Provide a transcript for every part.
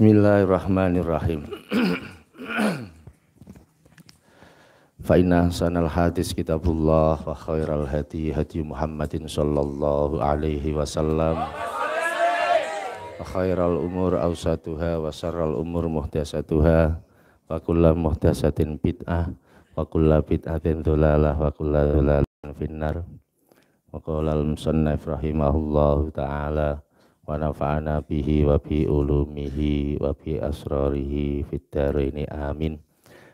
Bismillahirrahmanirrahim. Fa inna sanal hadis kitabullah wa khairal hadi hadi Muhammadin sallallahu alaihi wasallam. Wa khairal umur ausatuha wa syarral umur muhtasatuha wa kullu muhtasatin bid'ah wa kullu bid'atin dhalalah wa kullu dhalalatin finnar. Wa qala al-musannif rahimahullahu ta'ala wa nafa'ana bihi wa bi ulumihi wa bi asrarihi fid dharaini amin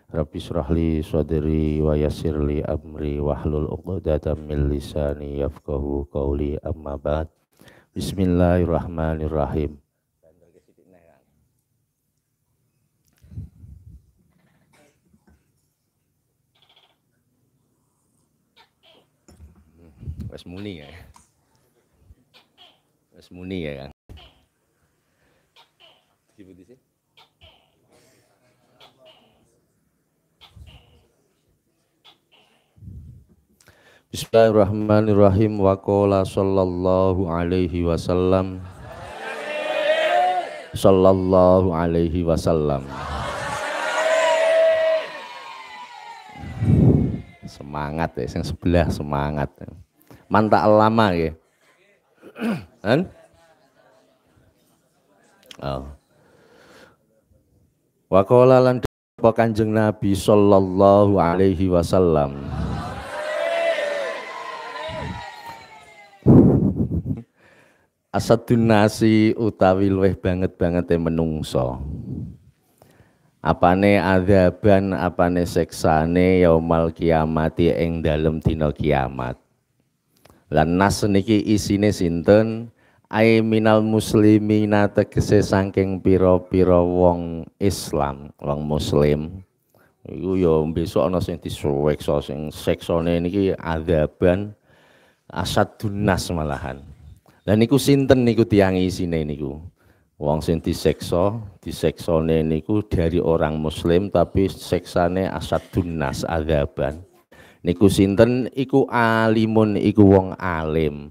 Rabbi syrahli sadri wa yassirli amri wahlul 'uqdatam min lisani yafqahu qawli amma ba'd Bismillahirrahmanirrahim hmm, Wes muni ya. Mas Muni ya kan. Bismillahirrahmanirrahim wa qala sallallahu alaihi wasallam sallallahu alaihi wasallam semangat ya yang sebelah semangat mantak lama ya kan Oh. Wa qala lan Kanjeng Nabi sallallahu alaihi wasallam. asadun nasi utawi luweh banget banget yang e menungso apane apa apane seksane yaumal kiamati ing dalem tino kiamat lan nas niki isine sinten ai minal muslimina tegese saking pira-pira wong Islam, wong muslim. Iku ya besok ana sing disuweksa sing seksone niki azaban asadun nas malahan. Lan niku sinten niku tiyang isine niku. Wong sing diseksa, diseksane niku dari orang muslim tapi seksane asadunas nas Niku sinten iku alimun iku wong alim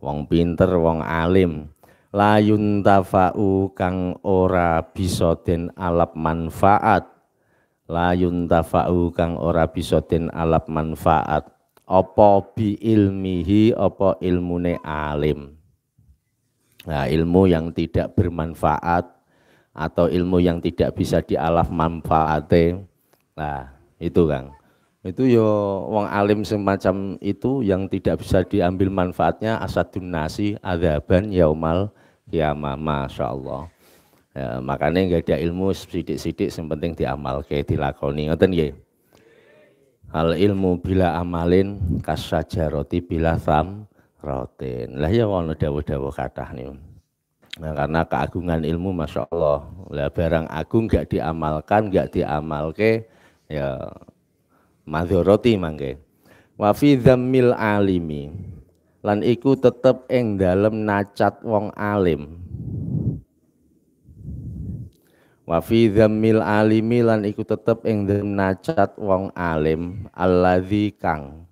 wong pinter, wong alim. Layun tafa'u kang ora bisa den alap manfaat. Layun tafa'u kang ora bisa den alap manfaat. Apa bi ilmihi apa ilmune alim. Nah, ilmu yang tidak bermanfaat atau ilmu yang tidak bisa dialap manfaate. Nah, itu Kang itu yo ya wong alim semacam itu yang tidak bisa diambil manfaatnya asadun nasi adaban yaumal kiamah masya Allah ya, makanya nggak ada ilmu sidik-sidik yang penting diamal kayak dilakoni ngoten ya hal ilmu bila amalin roti bila tham rotin lah ya wong dawa-dawa kata nih nah, karena keagungan ilmu masya Allah lah barang agung gak diamalkan gak diamalke ya madharati mangke wa fi dhammil alimi lan iku tetep ing dalem nacat wong alim wa fi dhammil alimi lan iku tetep ing dalem nacat wong alim alladzi kang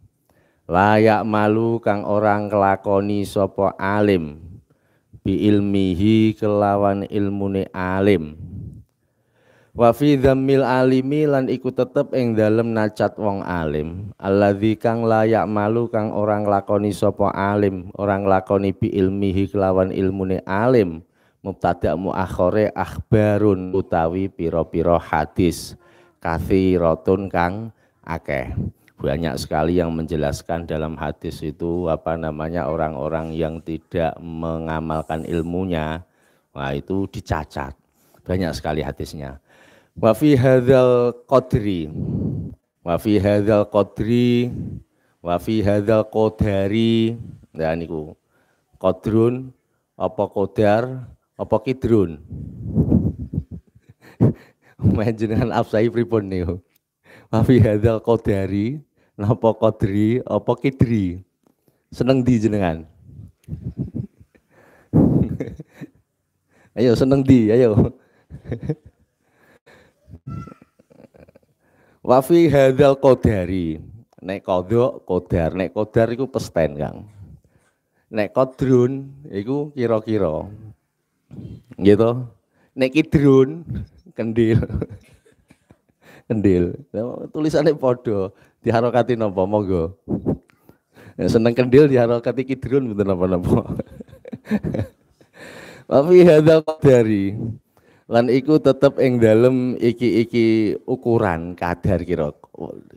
layak malu kang orang kelakoni sopo alim bi ilmihi kelawan ilmune alim wa fi dhammil alimi lan iku tetep ing dalem nacat wong alim alladzi kang layak malu kang orang lakoni sapa alim orang lakoni bi ilmihi kelawan ilmune alim mubtada muakhore akhbarun utawi piro-piro hadis kathiratun kang akeh banyak sekali yang menjelaskan dalam hadis itu apa namanya orang-orang yang tidak mengamalkan ilmunya nah itu dicacat banyak sekali hadisnya Wa fi hadzal qadri. Wa fi hadzal qadri wa fi hadzal qadari. Ya niku qadrun apa qadar apa kidrun. Majenengan afsai pripun niku. Wa fi hadzal qadari napa qadri apa kidri. Seneng di jenengan. ayo seneng di ayo Wafi hadal kodari. Nek kodok, kodar. Nek kodar itu pesten, Kang. Nek kodrun, itu kira-kira. Gitu. Nek kidrun, kendil. kendil. Tulisannya podo. Diharokati nopo, monggo. Ya, seneng kendil diharokati kidrun, bener nopo-nopo. Wafi hadal kodari lan iku tetep ing dalem iki-iki ukuran kadar kira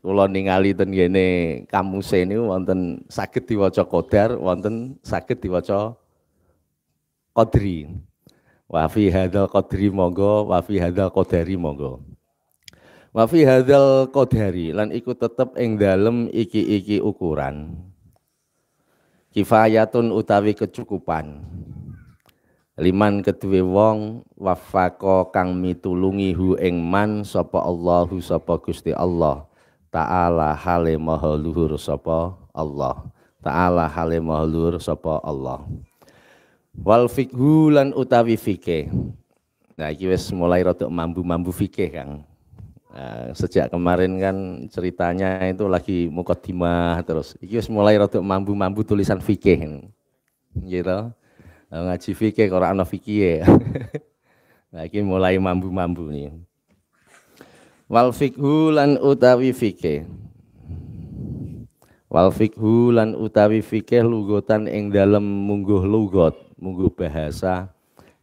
kula ningali ten kene kamuse niku wonten saged diwaca qadar wonten saged diwaca qadri wa fi hadzal qadri monggo wa fi hadzal qadari monggo wa fi hadzal qadari lan iku tetep ing dalem iki-iki ukuran kifayatun utawi kecukupan liman kedue wong wafako kang mitulungi hu ing man sapa Allahu sapa Gusti Allah taala hale maha luhur sapa Allah taala hale maha luhur sapa Allah wal fikhu lan utawi fikih nah iki wis mulai rodok mambu-mambu fikih Kang nah, sejak kemarin kan ceritanya itu lagi mukadimah terus iki wis mulai rodok mambu-mambu tulisan fikih gitu Eh, ngaji fikih ora ana fikih. E. Nah, mulai mambu-mambu nih. Wal fikhu lan utawi fikih. Wal fikhu lan utawi fikih lugotan ing dalem mungguh lugot, mungguh bahasa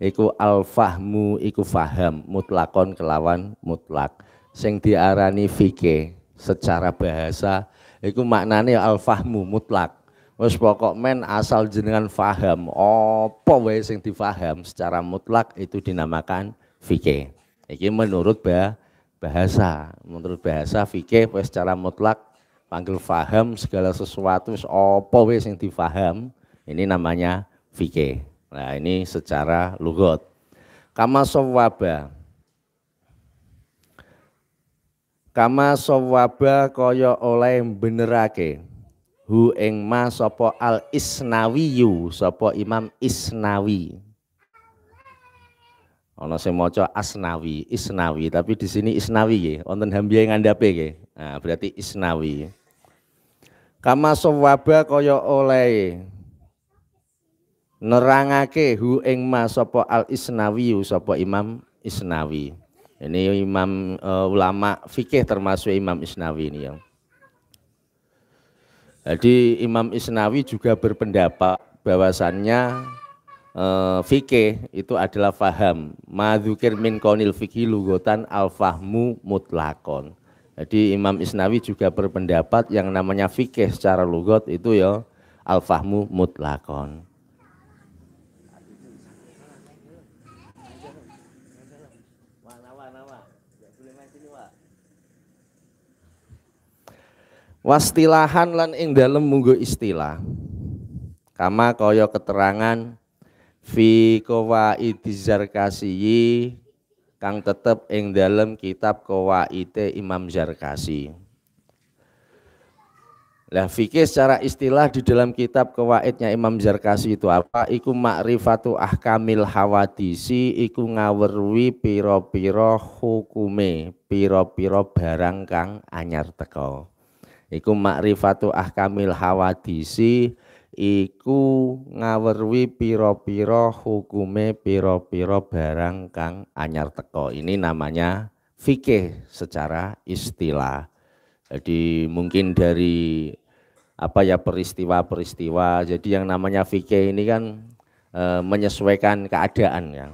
iku al fahmu iku faham mutlakon kelawan mutlak. Sing diarani fikih secara bahasa iku maknane al fahmu mutlak. Wes pokok men asal jenengan faham apa wae sing difaham secara mutlak itu dinamakan fikih. Iki menurut bahasa, menurut bahasa fikih wes secara mutlak panggil faham segala sesuatu apa wae sing difaham ini namanya fikih. Nah, ini secara lugot. Kama sawaba. Kama sawaba kaya oleh benerake hu ing ma sapa al isnawiyu sapa imam isnawi ana sing maca asnawi isnawi tapi di sini isnawi nggih wonten hambiye ngandhape nggih nah berarti isnawi kama sawaba kaya oleh nerangake hu ing ma sapa al isnawiyu sapa imam isnawi ini imam uh, ulama fikih termasuk imam isnawi ini ya jadi Imam Isnawi juga berpendapat bahwasannya eh, fikih itu adalah faham. Madzukir min konil fikih lugotan al-fahmu mutlakon. Jadi Imam Isnawi juga berpendapat yang namanya fikih secara lugot itu ya al-fahmu mutlakon. Wastilahan lan ing dalem munggo istilah. Kama kaya keterangan fi qawaidiz zarkasiyi kang tetep ing dalem kitab ite Imam Zarkasi. Lah fikih secara istilah di dalam kitab kewaidnya Imam Zarkasi itu apa? Iku makrifatu ahkamil hawadisi, iku ngawerwi piro-piro hukume, piro-piro barang kang anyar teko iku makrifatu ahkamil hawadisi iku ngawerwi piro-piro hukume piro-piro barang kang anyar teko ini namanya fikih secara istilah jadi mungkin dari apa ya peristiwa-peristiwa jadi yang namanya fikih ini kan e, menyesuaikan keadaan ya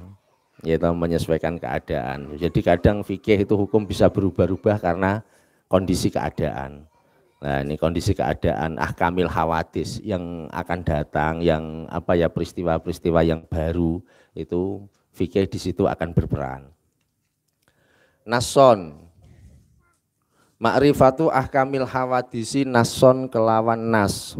yaitu menyesuaikan keadaan jadi kadang fikih itu hukum bisa berubah-ubah karena kondisi keadaan Nah, ini kondisi keadaan ah kamil khawatis yang akan datang, yang apa ya peristiwa-peristiwa yang baru itu fikih di situ akan berperan. Nason Ma'rifatu ahkamil hawadisi nason kelawan nas.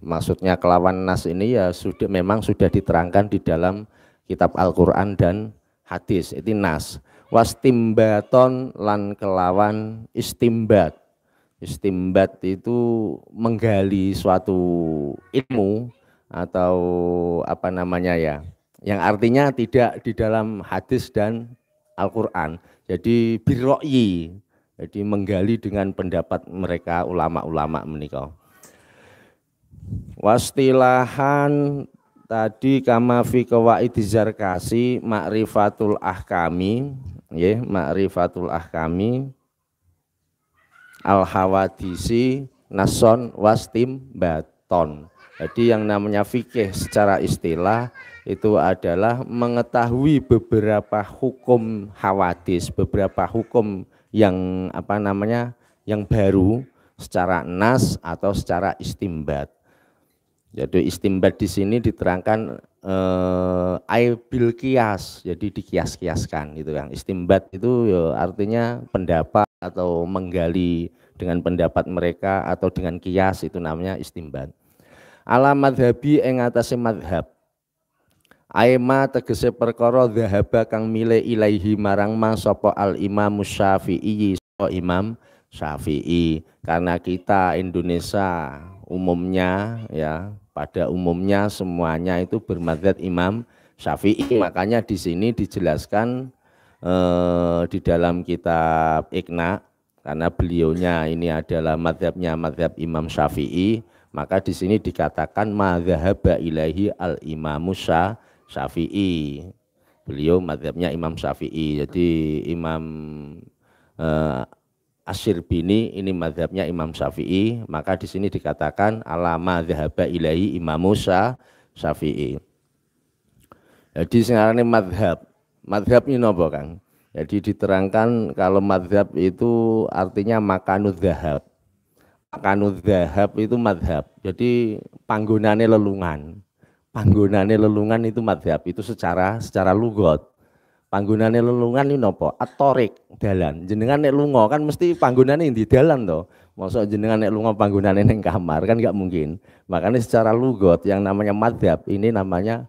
Maksudnya kelawan nas ini ya sudah memang sudah diterangkan di dalam kitab Al-Qur'an dan hadis. Itu nas. was timbaton lan kelawan istimbat istimbat itu menggali suatu ilmu atau apa namanya ya yang artinya tidak di dalam hadis dan Al-Quran jadi birro'i jadi menggali dengan pendapat mereka ulama-ulama menikah wastilahan tadi kama fi kawaidi zarkasi makrifatul ahkami ya makrifatul ahkami al hawadisi nason wastim baton. Jadi yang namanya fikih secara istilah itu adalah mengetahui beberapa hukum hawadis, beberapa hukum yang apa namanya yang baru secara nas atau secara istimbat. Jadi istimbat di sini diterangkan eh, aibil kias, jadi dikias-kiaskan gitu kan. Istimbat itu ya artinya pendapat atau menggali dengan pendapat mereka atau dengan kias itu namanya istimbat. Ala madhabi ing atase madhab. Aima tegese perkara dhahaba kang mile ilaihi marang ma sapa al Imam Syafi'i so Imam Syafi'i karena kita Indonesia umumnya ya pada umumnya semuanya itu bermadzhab Imam Syafi'i. Makanya di sini dijelaskan eh, di dalam kitab Ikna karena beliaunya ini adalah madzhabnya madzhab Imam Syafi'i, maka di sini dikatakan madzhaba ilahi al Imam Musa Syafi'i. Beliau madzhabnya Imam Syafi'i. Jadi Imam eh, Asyirbini ini madhabnya Imam Syafi'i, maka di sini dikatakan alama zahab ilahi Imam Musa Syafi'i. Jadi sekarang ini madhab, madhab ini nopo kang. Jadi diterangkan kalau madhab itu artinya makanu dhahab. makanu dhahab itu madhab, jadi panggunane lelungan. Panggunane lelungan itu madhab, itu secara secara lugot panggunane lelungan iki napa? Atorik dalan. Jenengan nek lunga kan mesti ini di dalan to. Mosok jenengan nek lunga panggunane ning kamar kan enggak mungkin. Makanya secara lugot yang namanya madhab ini namanya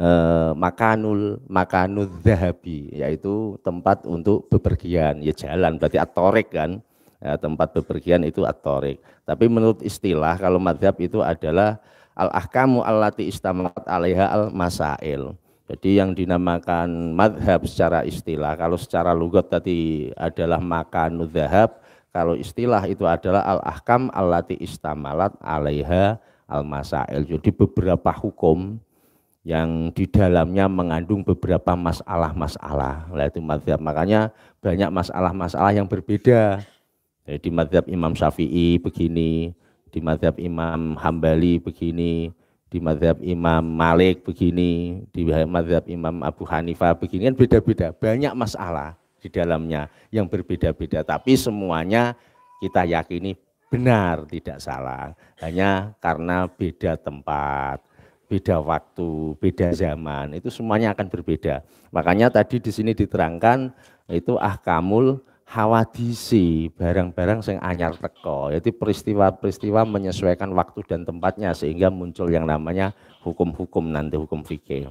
eh, makanul makanul zahabi yaitu tempat untuk bepergian ya jalan berarti atorik kan ya, tempat bepergian itu atorik tapi menurut istilah kalau madhab itu adalah al ahkamu allati istamat alaiha al masail jadi yang dinamakan madhab secara istilah, kalau secara lugat tadi adalah makan zahab, kalau istilah itu adalah al-ahkam lati istamalat alaiha al-masail. Jadi beberapa hukum yang di dalamnya mengandung beberapa masalah-masalah. Nah, itu madhab. Makanya banyak masalah-masalah yang berbeda. Jadi madhab Imam Syafi'i begini, di madhab Imam Hambali begini, di madhab Imam Malik begini, di madhab Imam Abu Hanifah begini kan beda-beda, banyak masalah di dalamnya yang berbeda-beda, tapi semuanya kita yakini benar tidak salah, hanya karena beda tempat, beda waktu, beda zaman, itu semuanya akan berbeda. Makanya tadi di sini diterangkan itu ahkamul hawadisi barang-barang sing anyar teko yaitu peristiwa-peristiwa menyesuaikan waktu dan tempatnya sehingga muncul yang namanya hukum-hukum nanti hukum fikih.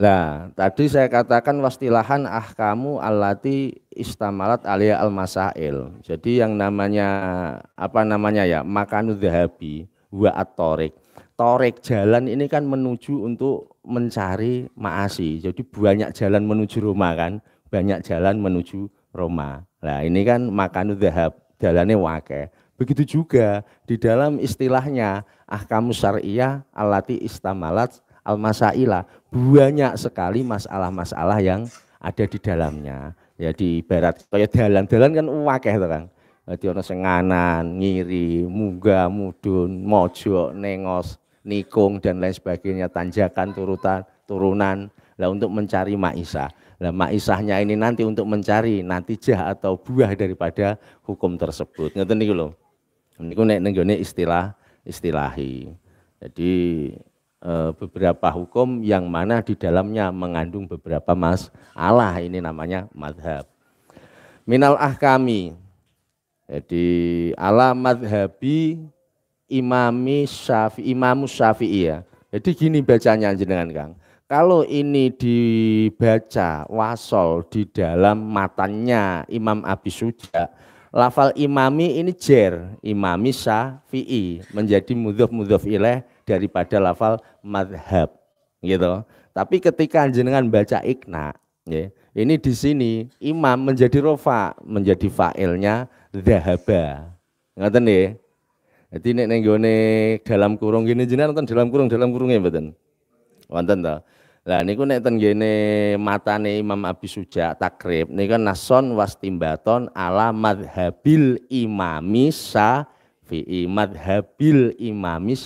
Nah, tadi saya katakan wastilahan ahkamu allati istamalat alia al masail. Jadi yang namanya apa namanya ya makanu dhahabi wa atorik Torik jalan ini kan menuju untuk mencari maasi. Jadi banyak jalan menuju Roma kan, banyak jalan menuju Roma. Nah ini kan makanu dahab, jalannya wake. Begitu juga di dalam istilahnya ahkamu syariah alati istamalat almasailah, Banyak sekali masalah-masalah yang ada di dalamnya. Ya di barat kayak jalan-jalan kan wakeh to kan Dadi ana sing ngiri, muga, mudun, mojo, nengos, nikung dan lain sebagainya, tanjakan turutan, turunan, lah untuk mencari maisah. Lah maisahnya ini nanti untuk mencari natijah atau buah daripada hukum tersebut. nih niku lho. Niku nek nenggone istilah istilahi. Jadi eh, beberapa hukum yang mana di dalamnya mengandung beberapa mas Allah ini namanya madhab. Minal ahkami. Jadi ala madhabi imami syafi, imamu syafi'i ya. Jadi gini bacanya jenengan Kang. Kalau ini dibaca wasol di dalam matanya Imam Abi Suja, lafal imami ini jer, imami syafi'i menjadi mudhof mudhof ilaih daripada lafal madhab gitu. Tapi ketika jenengan baca ikna, ya, ini di sini imam menjadi rofa, menjadi fa'ilnya zahaba. Ngerti nih? Jadi nek neng gone dalam kurung gini jenar, nonton dalam kurung dalam kurungnya mboten. Wonten ta. Lah niku nek ten gene matane Imam Abi Suja takrib nason wastimbaton ala madhabil imami fi madhabil imami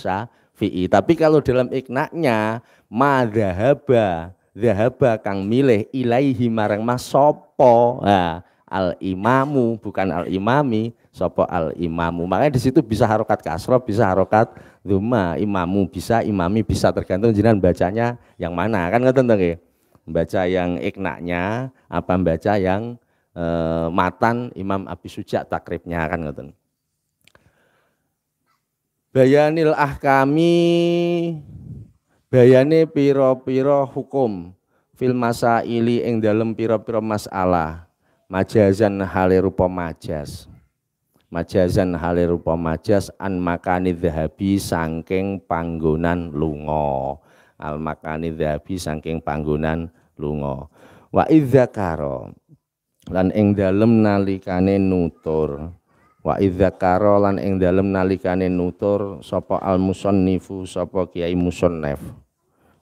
fi. Tapi kalau dalam iknaknya madhaba zahaba kang milih ilaihi marang masopo. Nah, al imamu bukan al imami sapa al imamu. Makanya di situ bisa harokat kasroh, bisa harokat duma, imamu bisa, imami bisa tergantung jenengan bacanya yang mana. Kan nggak tentang ya Baca yang iknanya apa baca yang e, matan Imam Abi sujak takribnya kan nggak tentang Bayanil ahkami bayane piro-piro hukum fil masaili ing dalam piro-piro masalah majazan halerupa rupa majas majazan halir rupa majaz an makani dhahabi sangking panggonan lunga al makani dhahabi sangking panggonan lunga wa idzakara lan ing dalem nalikane nutur wa idzakara lan ing dalem nalikane nutur Sopo al nifu sopo kiai nev.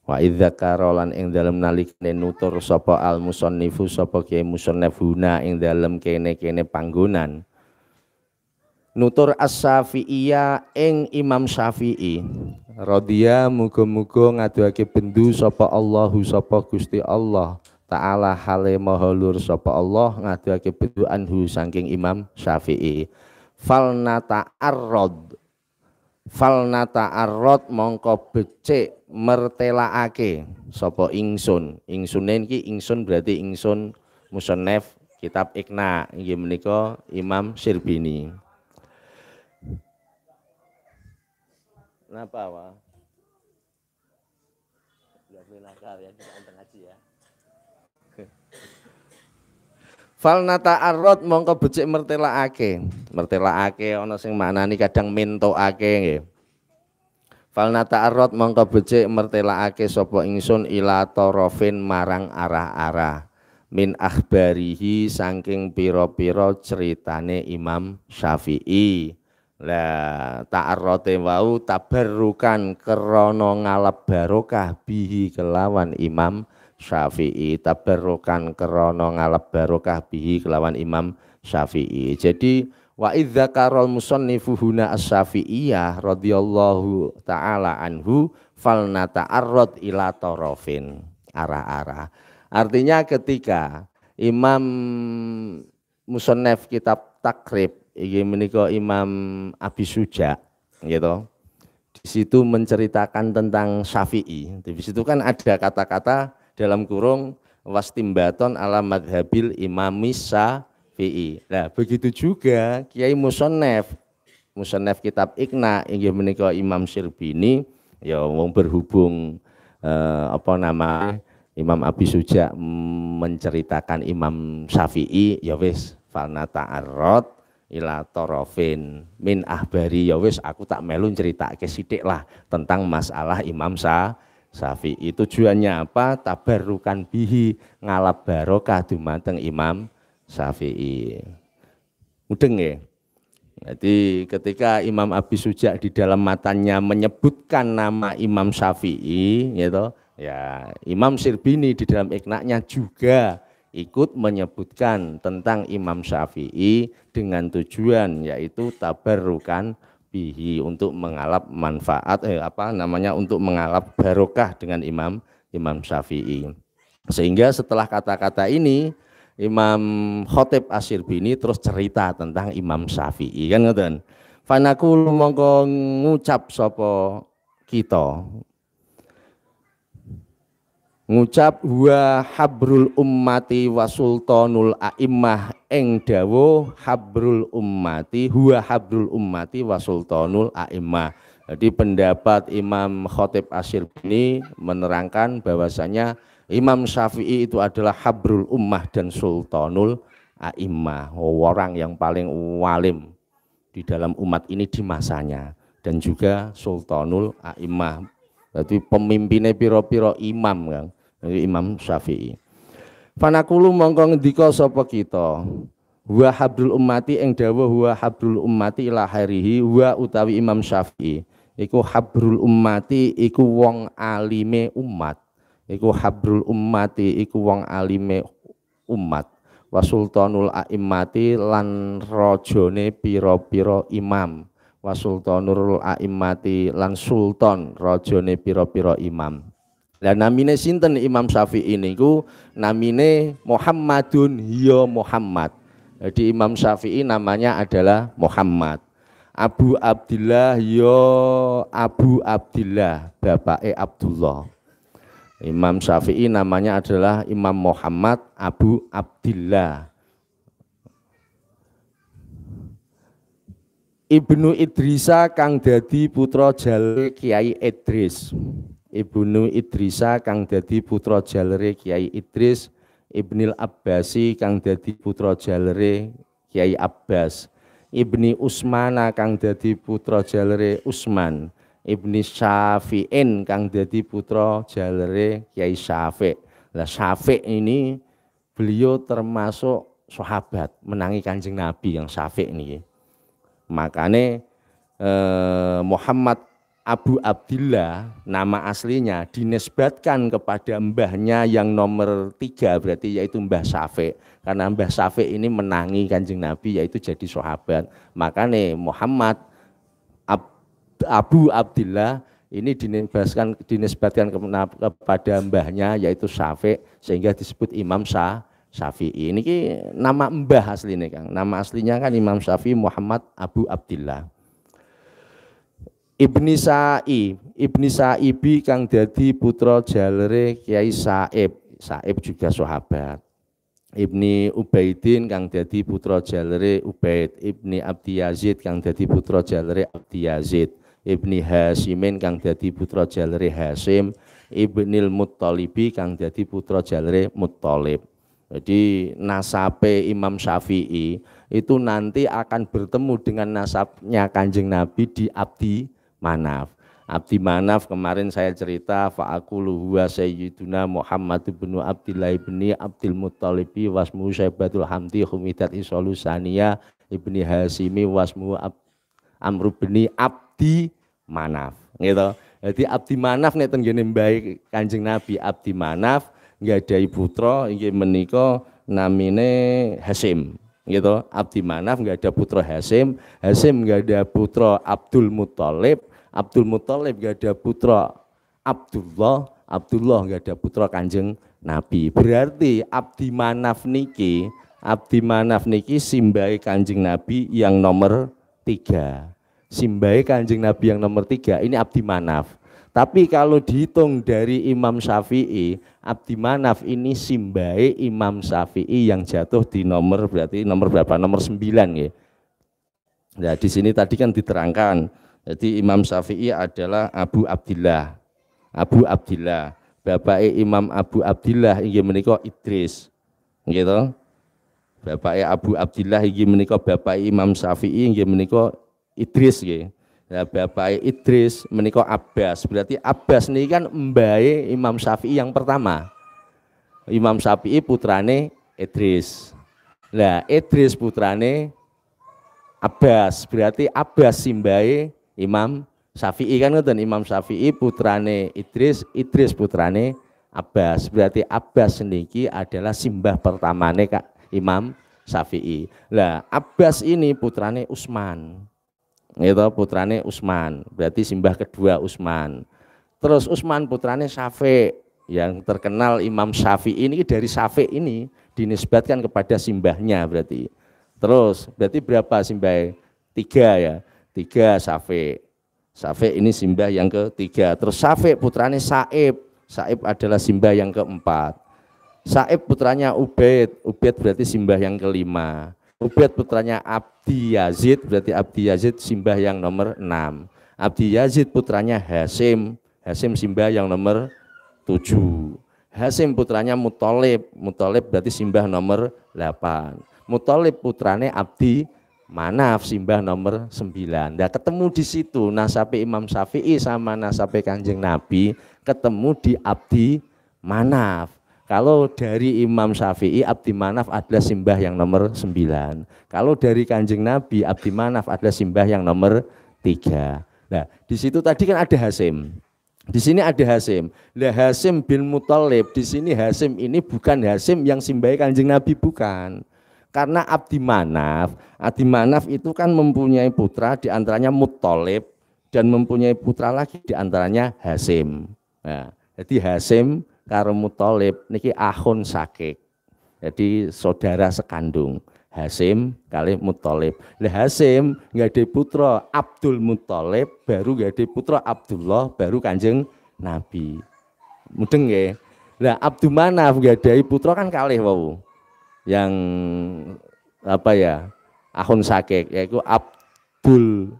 wa idzakara lan ing dalem nalikane nutur Sopo al nifu sopo kiai musannaf ing dalem kene-kene panggonan nutur as ia ing Imam Syafi'i rodia mugo mugo ngaduhake bendu sapa Allahu sapa Gusti Allah taala hale maha lur sapa Allah ngatuake bendu anhu saking Imam Syafi'i falna ta'arrad falna arrod mongko becik mertelaake sapa ingsun ingsunen iki ingsun berarti ingsun musonef kitab Ikna inggih menika Imam Sirbini Kenapa, Pak? Biar nakal ya, kita anteng ngaji ya. Fal arrot mongko becik mertelaake. Mertelaake Ono sing maknani kadang mintokake nggih. Fal nata arrot mongko becik mertelaake sapa ingsun ila tarafin marang arah-arah. Min akhbarihi saking piro piro ceritane Imam Syafi'i. Lah ta'arrote wau tabarrukan krana ngalap barokah bihi kelawan Imam Syafi'i tabarrukan krana ngalap barokah bihi kelawan Imam Syafi'i. Jadi wa karol musannifu huna as-Syafi'iyah radhiyallahu taala anhu falnata arrot ila tarafin arah-arah. Artinya ketika Imam Musonef kitab takrib Iki menika Imam Abi Suja gitu. Di situ menceritakan tentang Syafi'i. Di situ kan ada kata-kata dalam kurung wastimbaton ala madhabil Imam Syafi'i. Nah, begitu juga Kiai Musonef. Musonef kitab Ikna inggih menika Imam Sirbini ya wong berhubung eh, apa nama Imam Abi Suja menceritakan Imam Syafi'i ya wis falnata arrot ila torofin min ahbari ya wis aku tak melu ceritake sithik lah tentang masalah Imam Sa Syafi'i tujuannya apa tabarukan bihi ngalap barokah dumateng Imam Syafi'i mudeng ya jadi ketika Imam Abi Suja di dalam matanya menyebutkan nama Imam Syafi'i gitu ya, ya Imam Sirbini di dalam iknaknya juga ikut menyebutkan tentang Imam Syafi'i dengan tujuan yaitu tabarukan bihi untuk mengalap manfaat eh, apa namanya untuk mengalap barokah dengan Imam Imam Syafi'i. Sehingga setelah kata-kata ini Imam Khotib Bini terus cerita tentang Imam Syafi'i kan ngoten. Fanaku mongko ngucap sapa kita ngucap wa habrul ummati wa sultanul a'immah eng dawo habrul ummati huwa habrul ummati wa sultanul a'immah jadi pendapat Imam Khotib Asyir ini menerangkan bahwasanya Imam Syafi'i itu adalah habrul ummah dan sultanul a'immah oh, orang yang paling walim di dalam umat ini di masanya dan juga sultanul a'immah jadi pemimpinnya piro-piro imam kan. Jadi Imam Syafi'i. Fanakulu mongko ngendika sapa kita. Wa habdul ummati ing dawuh wa habdul ummati ila hairihi wa utawi Imam Syafi'i. Iku habrul ummati iku wong alime umat. Iku habrul ummati iku wong alime umat. Wa sultanul a'immati lan rajane pira piro imam wa sultanurul a'immati lan sultan rajane pira-pira imam lah namine sinten Imam Syafi'i niku namine Muhammadun hiya Muhammad. Jadi Imam Syafi'i namanya adalah Muhammad. Abu Abdullah yo ya Abu Abdullah bapake Abdullah. Imam Syafi'i namanya adalah Imam Muhammad Abu Abdullah. Ibnu Idrisa kang dadi putra jalere Kiai Idris. Ibnu Idrisa kang dadi putra jalere Kiai Idris, Ibnil Abbasi kang dadi putra jalere Kiai Abbas, Ibni Usmana kang dadi putra jalere Usman, Ibni Syafi'in kang dadi putra jalere Kiai Syafi'. Lah Syafi' ini beliau termasuk sahabat menangi Kanjeng Nabi yang Syafi' ini. Makanya eh, Muhammad Abu Abdillah nama aslinya dinisbatkan kepada mbahnya yang nomor tiga berarti yaitu Mbah Syafiq karena Mbah Syafiq ini menangi kanjeng Nabi yaitu jadi sahabat makanya Muhammad Ab, Abu Abdillah ini dinisbatkan dinisbatkan kepada mbahnya yaitu Syafiq sehingga disebut Imam Sa. Syafi'i. Ini ki nama mbah nih Kang. Nama aslinya kan Imam Syafi'i Muhammad Abu Abdillah. Ibni Sa'i, Ibni Sa'ibi kang dadi putra jalere Kiai Sa'ib. Sa'ib juga sahabat. Ibni Ubaidin kang dadi putra jalere Ubaid, Ibni Abdi Yazid kang dadi putra jalere Abdi Yazid, Ibni Hasimin kang dadi putra jalere Hasim, Ibnil Muttalibi kang dadi putra jalere Muttalib. Jadi nasape Imam Syafi'i itu nanti akan bertemu dengan nasabnya Kanjeng Nabi di Abdi Manaf. Abdi Manaf kemarin saya cerita fa'akulu huwa sayyiduna Muhammad bin Abdillah ibn Abdul Muttalibi wasmu Syaibatul Hamdi Humidat Isolu Saniya ibni Hasimi wasmu Ab, Amru bin Abdi Manaf gitu. Jadi Abdi Manaf nih tenggene baik Kanjeng Nabi Abdi Manaf gadai putra ini menika namine Hasim gitu Abdi Manaf nggak ada putra Hasim Hasim nggak ada putra Abdul Muthalib Abdul Muthalib nggak ada putra Abdullah Abdullah nggak ada putra Kanjeng Nabi berarti Abdi Manaf niki Abdi Manaf niki simbai Kanjeng Nabi yang nomor tiga simbai Kanjeng Nabi yang nomor tiga ini Abdi Manaf tapi kalau dihitung dari Imam Syafi'i, Abdi Manaf ini simbae Imam Syafi'i yang jatuh di nomor berarti nomor berapa? Nomor 9 ya. Nah, di sini tadi kan diterangkan. Jadi Imam Syafi'i adalah Abu Abdillah. Abu Abdillah. Bapak Imam Abu Abdillah ini menikah Idris. Gitu. Bapak Abu Abdillah ini menikah Bapak Imam Syafi'i ini menikah Idris Gitu ya, Bapak Idris menikah Abbas. Berarti Abbas ini kan mbae Imam Syafi'i yang pertama. Imam Syafi'i putrane Idris. Nah, Idris putrane Abbas. Berarti Abbas simbae Imam Syafi'i kan ngoten Imam Syafi'i putrane Idris, Idris putrane Abbas. Berarti Abbas sendiri adalah simbah pertamane Kak Imam Syafi'i. Lah Abbas ini putrane Utsman gitu putrane Usman berarti simbah kedua Usman terus Usman putrane Safi yang terkenal Imam Safi ini dari Safi ini dinisbatkan kepada simbahnya berarti terus berarti berapa simbah tiga ya tiga Safi. Safi ini simbah yang ketiga terus Safi putrane Saib Saib adalah simbah yang keempat Saib putranya Ubaid Ubaid berarti simbah yang kelima Ubed putranya Abdi Yazid, berarti Abdi Yazid simbah yang nomor 6. Abdi Yazid putranya Hasim, Hasim simbah yang nomor 7. Hasim putranya Mutolib, Mutolib berarti simbah nomor 8. Mutolib putranya Abdi Manaf simbah nomor 9. Nah, ketemu di situ Nasapi Imam Syafi'i sama Nasapi Kanjeng Nabi ketemu di Abdi Manaf. Kalau dari Imam Syafi'i, Abdi Manaf adalah simbah yang nomor sembilan. Kalau dari Kanjeng Nabi, Abdi Manaf adalah simbah yang nomor tiga. Nah, di situ tadi kan ada Hasim. Di sini ada Hasim. Lah Hasim bin Muthalib, di sini Hasim ini bukan Hasim yang simbah Kanjeng Nabi bukan. Karena Abdi Manaf, Abdi Manaf itu kan mempunyai putra di antaranya dan mempunyai putra lagi di antaranya Hasim. Nah, jadi Hasim karo Muthalib niki ahun sakik. Jadi saudara sekandung. Hasim kali Muthalib. Lah Hasim nggak ada putra Abdul baru nggak ada putra Abdullah, baru Kanjeng Nabi. Mudeng ya. Lah Abdul Manaf nggak ada putra kan kali wau. Yang apa ya? Ahun Sakik yaitu Abdul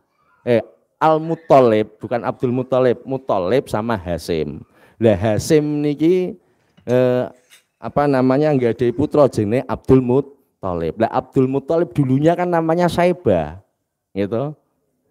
eh Al Muthalib bukan Abdul Muthalib, Muthalib sama Hasim. Lah Hasim niki eh, apa namanya nggak ada putra jenenge Abdul Muthalib. Lah Abdul Muthalib dulunya kan namanya Saiba. Gitu.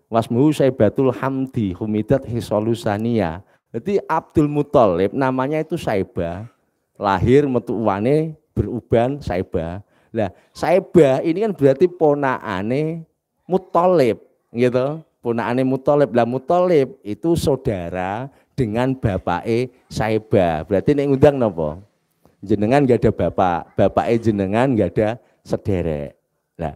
Wasmuhu Saibatul Hamdi Humidat Hisolusania. Jadi Abdul Muthalib namanya itu Saiba. Lahir metu wane beruban Saiba. Lah Saiba ini kan berarti ponakane Muthalib gitu. Punaane Muthalib. Lah Muthalib itu saudara dengan bapak bapake Saiba. Berarti nih ngundang nopo Jenengan gak ada bapak, bapak e jenengan gak ada sederek. Lah,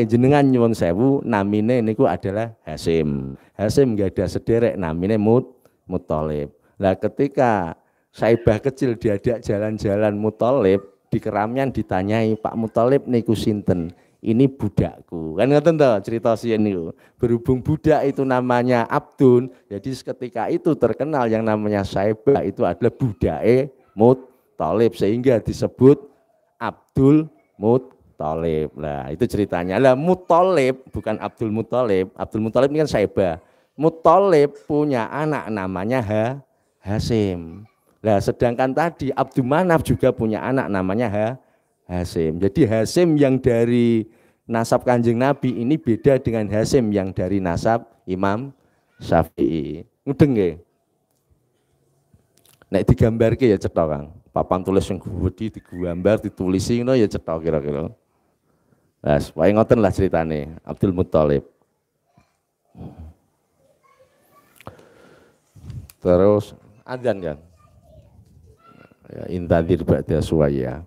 e jenengan nyuwun sewu namine niku adalah Hasim. Hasim gak ada sederek namine Mut mutolip Lah ketika Saibah kecil diajak jalan-jalan mutolip di Keramian ditanyai Pak mutolip niku sinten? ini budakku. Kan ngoten to cerita sini ini. Berhubung budak itu namanya abdun, jadi seketika itu terkenal yang namanya Saiba itu adalah budake Talib sehingga disebut Abdul Mut Talib. lah. itu ceritanya. Lah Mut Talib bukan Abdul Mut Talib. Abdul Mut Talib ini kan Mut Talib punya anak namanya ha Hasim. Nah, sedangkan tadi Abdul Manaf juga punya anak namanya ha Hasim. Jadi Hasim yang dari nasab kanjeng Nabi ini beda dengan Hasim yang dari nasab Imam Syafi'i. Mudeng ya? Nek digambarke ya cetok Kang. Papan tulis yang gudi digambar ditulis no ya cetok kira-kira. Nah, supaya ngoten lah ceritane Abdul Muttalib. Terus adzan kan. Ya intadir ba'da suwaya.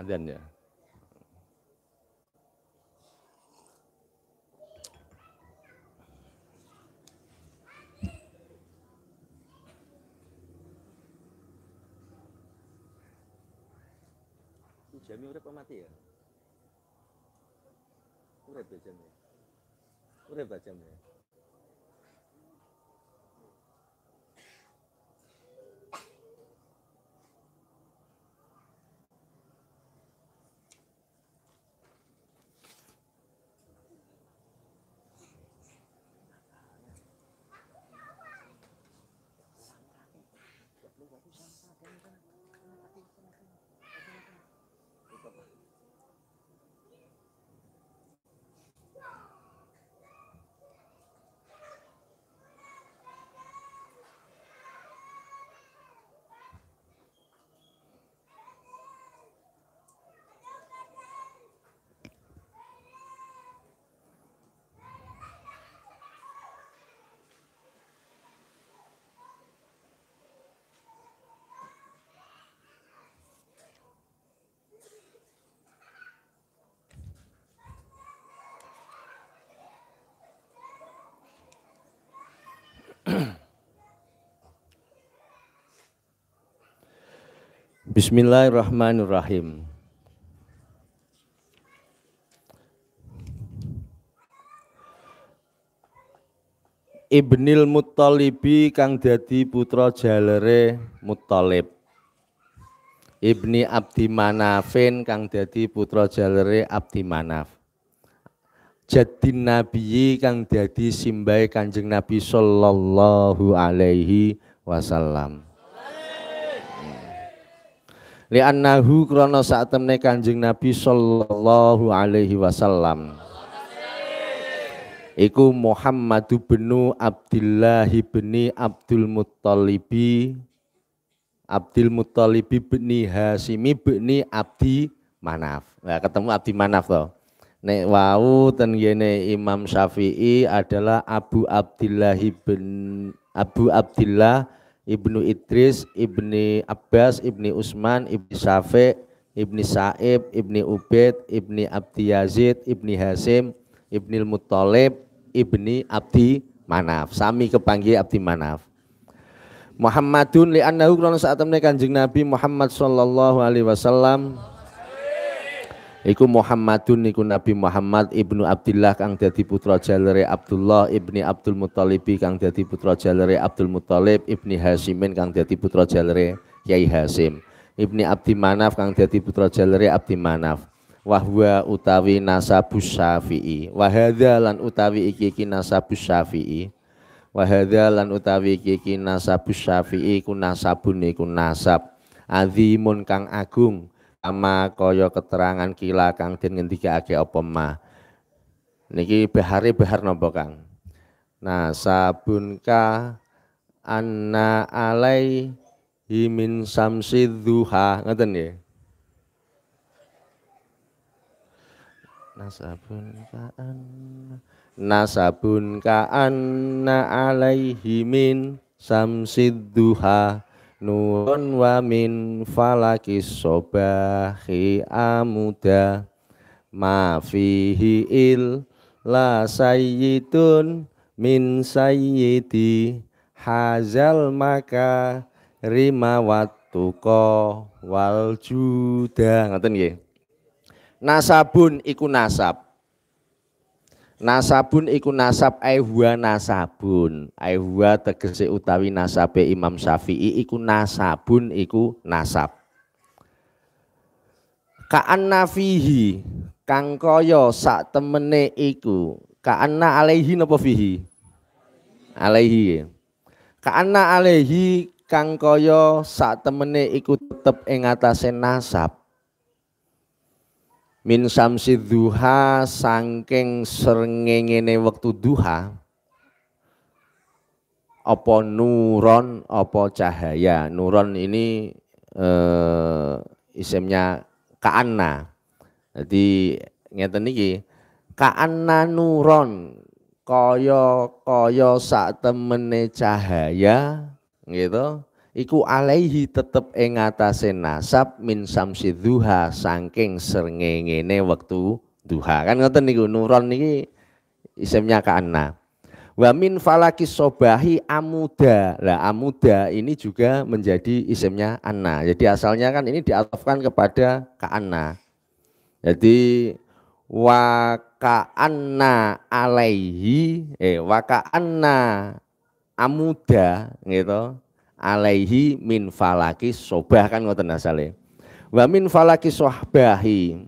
adanya. Jami urip apa mati ya? Urip ya jami. Urip ya jami. Bismillahirrahmanirrahim. Ibnil Muttalibi kang dadi putra jalere Muttalib. Ibni Abdi Manafin kang dadi putra jalere Abdi Manaf. Jadi Nabi kang dadi simbai Kanjeng Nabi sallallahu alaihi wasallam li'annahu krana saat temne Kanjeng Nabi sallallahu alaihi wasallam iku Muhammad bin Abdullah ibni Abdul Muttalibi Abdul Muttalibi bin Hasimi bin Abdi Manaf. Nah, ketemu Abdi Manaf toh. Nek wau ten Imam Syafi'i adalah Abu Abdullah bin Abu Abdullah Ibnu Idris, Ibni Abbas, Ibni Usman, Ibni Syafi, Ibni Sa'ib, Ibni Ubaid, Ibni Abdi Yazid, Ibni Hasim, Ibni Muttalib, Ibni Abdi Manaf. Sami kepanggil Abdi Manaf. Muhammadun li'annahu krono saat temne Kanjeng Nabi Muhammad sallallahu alaihi wasallam Iku Muhammadun niku Nabi Muhammad ibnu Abdullah kang dadi putra jalere Abdullah ibni Abdul Muthalib kang dadi putra jalere Abdul Muthalib ibni Hasimin kang dadi putra jalere Kyai Hasim ibni Abdi Manaf kang dadi putra jalere Abdi Manaf wahwa utawi nasabus syafi'i wahadha lan utawi iki iki nasabus syafi'i wahadha lan utawi iki iki nasabus syafi'i ku nasabun iku nasab azimun kang agung kama kaya keterangan kila kang den ngendikake apa ma niki bahari behar nopo kang nah ka anna alai himin samsi duha ngeten ya nasabun Anna. nasabun ka anna nah, alaihi min samsid duha Nurun wa min falaki sobahi amuda Ma fihi il la sayyidun min sayyidi Hazal maka rima watuko wal juda Ngerti nggih Nasabun iku nasab Nasabun iku nasab aihuwa nasabun. Aihuwa tegese utawi nasabe Imam Syafi'i iku nasabun iku nasab. Ka'anna fihi kang kaya sak temene iku. Ka'anna alaihi napa fihi? Alaihi. Ka'anna alaihi kang kaya sak temene iku tetep ing atase nasab min samsi duha sangking serngengene waktu duha apa nuron apa cahaya nuron ini eh, isimnya kaanna jadi ngerti niki kaanna nuron kaya kaya saat temene cahaya gitu iku alaihi tetep ing nasab min samsi duha saking srengengene wektu duha. Kan ngoten niku nuron niki isimnya ka'anna. Wa min falaki sobahi amuda. Lah amuda ini juga menjadi isemnya anna. Jadi asalnya kan ini diatofkan kepada ana Jadi wa ana alaihi eh wa ka'anna amuda gitu alaihi min falaki sobah kan ngoten asale. Wa min falaki sohbahi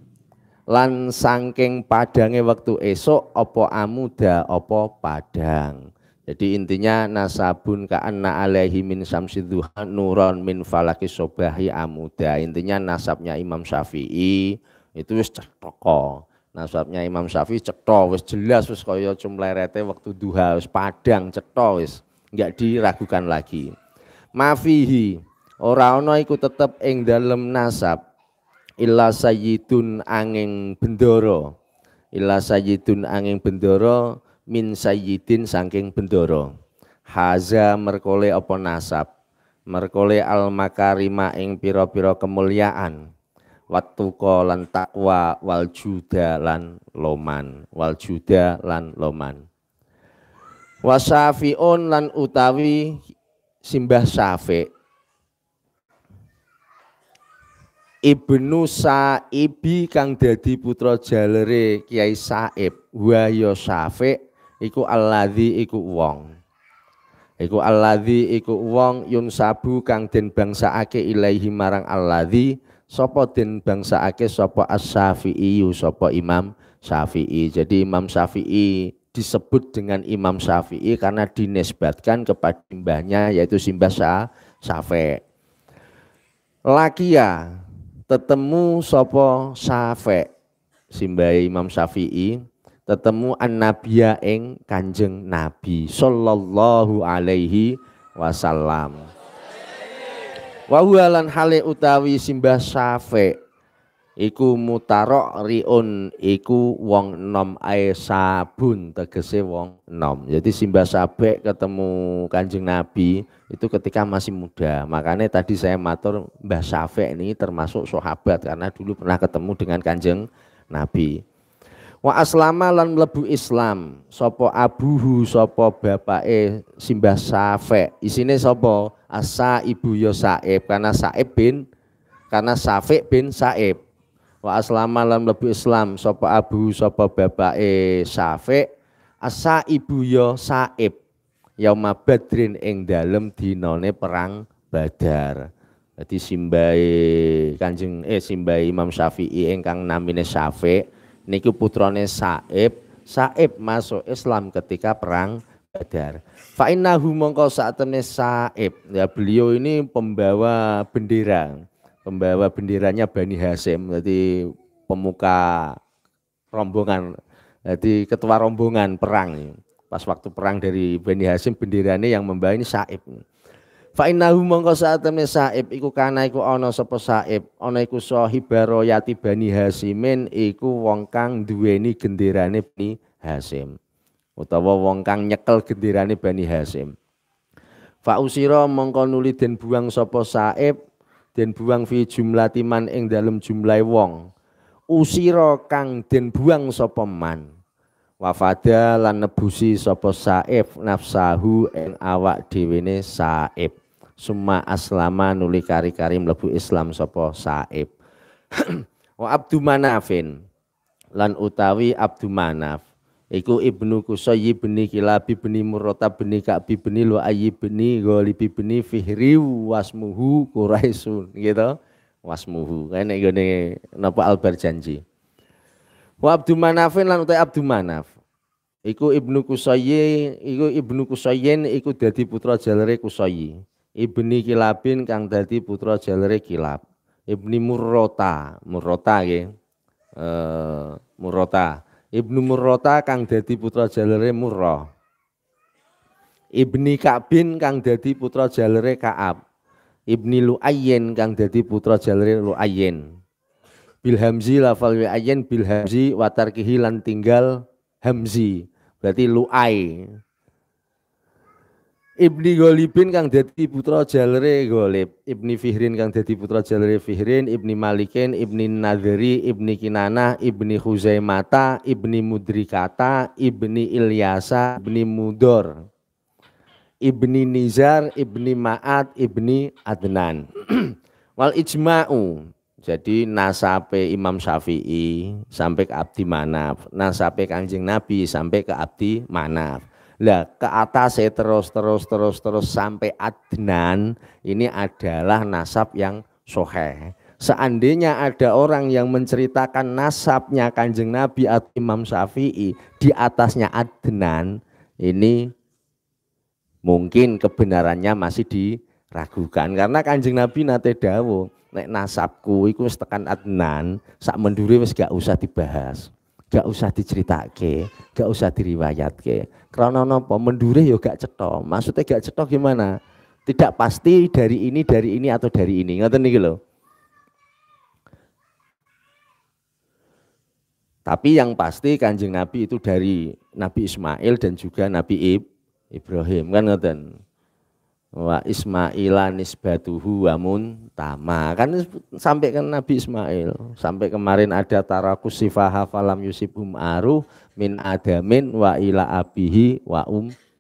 lan sangking padange waktu esok opo amuda opo padang. Jadi intinya nasabun ka anna alaihi min samsiduha nuron min falaki sobahi amuda. Intinya nasabnya Imam Syafi'i itu wis cetoko. Nasabnya Imam Syafi'i cetho wis jelas wis kaya cumlerete waktu duha wis padang cetho wis enggak diragukan lagi mafihi ora ana iku tetep ing dalem nasab illa sayyidun angin bendoro illa sayyidun angin bendoro min sayyidin saking bendoro haza merkole apa nasab merkole al makarima ing pira-pira kemuliaan waktu lan takwa wal juda lan loman wal juda lan loman wasafiun lan utawi Simbah Syafiq Ibnu Saibi kang dadi putra jalere Kiai Saib wa ya Syafiq iku alladzi iku wong iku alladzi iku wong yun sabu kang den bangsaake ilaahi marang alladzi sapa den bangsaake sopo As-Syafi'i sopo Imam Syafi'i jadi Imam Syafi'i disebut dengan Imam Syafi'i karena dinisbatkan kepada simbahnya yaitu simbah Syah, Syafi'. Lakia ya, tetemu sopo Syafi' simbah Imam Syafi'i tetemu nabiya ing Kanjeng Nabi sallallahu alaihi wasallam. Wa hale utawi simbah Syafi' iku mutarok riun iku wong nom ae sabun tegese wong nom. jadi Simbah Sabek ketemu Kanjeng Nabi itu ketika masih muda makanya tadi saya matur Mbah Safek ini termasuk sahabat karena dulu pernah ketemu dengan Kanjeng Nabi wa aslama lan mlebu Islam sopo abuhu sopo bapake Simbah Safek isine sopo Asa ibu yo ya Saib karena Saib bin karena Safek bin Saib wa aslama lan mlebu Islam sapa abu sapa bapake Syafi asa ibu yo ya saib yauma badrin ing dalem dinane perang Badar dadi simbahe Kanjeng eh simbai Imam Syafi'i engkang namine Syafi niku putrane Saib Saib masuk Islam ketika perang Badar. Fa innahu mongko saat Saib. Ya beliau ini pembawa bendera pembawa benderanya Bani Hasim, jadi pemuka rombongan, jadi ketua rombongan perang. Pas waktu perang dari Bani Hasim benderanya yang membawa ini Saib. Fa mongko saatene Saib iku kana iku ono sapa Saib, ono iku sohibaro yati Bani Hasimin iku wong kang duweni genderane Bani Hasim utawa wong kang nyekel genderane Bani Hasim. Fa'usiro mongko nuli den buang sopo Saib den buang fi jumlah timan ing dalam jumlah wong usiro kang den buang sapa man wafada lan nebusi sapa saif nafsahu ing awak dhewene saif summa aslama nuli kari-kari mlebu Islam sapa saif wa abdu manafin lan utawi abdu manaf Iku ibnu Kusoyi bini Kilabi bini Murota bini Ka'bi bini ayi bini Ghalibi bini Fihri wasmuhu Quraisun gitu. Wasmuhu. Kan ego gini napa Albar janji. Wa Abdu Manafin lan utai Abdu Manaf. Iku ibnu Kusoyi, iku ibnu Kusoyin, iku dadi putra jalere Kusoyi. Ibni Kilabin kang dadi putra jalere Kilab. Ibni Murrota, Murrota nggih. Eh, Murrota. Ibnu Murrota kang dadi putra jalere murro, Ibni Ka'bin kang dadi putra jalere Ka'ab. Ibni Lu'ayyin kang dadi putra jalere Lu'ayyin. bilhamzi lafal wa bilhamzi bil Hamzi watarkihi lan tinggal Hamzi. Berarti Lu'ay. Ibni Golibin kang dadi putra jalere Golib, Ibni Fihrin kang dadi putra jalere Fihrin, Ibni Malikin, Ibni Nadiri, Ibni Kinana, Ibni Huzaimata, Ibni Mudrikata, Ibni Ilyasa, Ibni Mudor, Ibni Nizar, Ibni Ma'at, Ibni Adnan. Wal ijma'u. Jadi nasape Imam Syafi'i sampai ke abdi manaf, nasape Kanjeng Nabi sampai ke abdi manaf lah ke atas terus terus terus terus sampai Adnan ini adalah nasab yang soheh. Seandainya ada orang yang menceritakan nasabnya Kanjeng Nabi atau Imam Syafi'i di atasnya Adnan, ini mungkin kebenarannya masih diragukan karena Kanjeng Nabi nate dawo nek nasabku itu setekan Adnan, sak mendure wis gak usah dibahas gak usah diceritake, gak usah diriwayatke. Karena nopo mendure yo ya gak cetok. Maksudnya gak cetok gimana? Tidak pasti dari ini, dari ini atau dari ini. ngerti nih lo? Tapi yang pasti Kanjeng Nabi itu dari Nabi Ismail dan juga Nabi Ibrahim kan ngerti? wa Ismaila nisbatuhu wa muntama kan sampai ke Nabi Ismail sampai kemarin ada taraku sifaha falam yusib aru min adamin wa ila abihi wa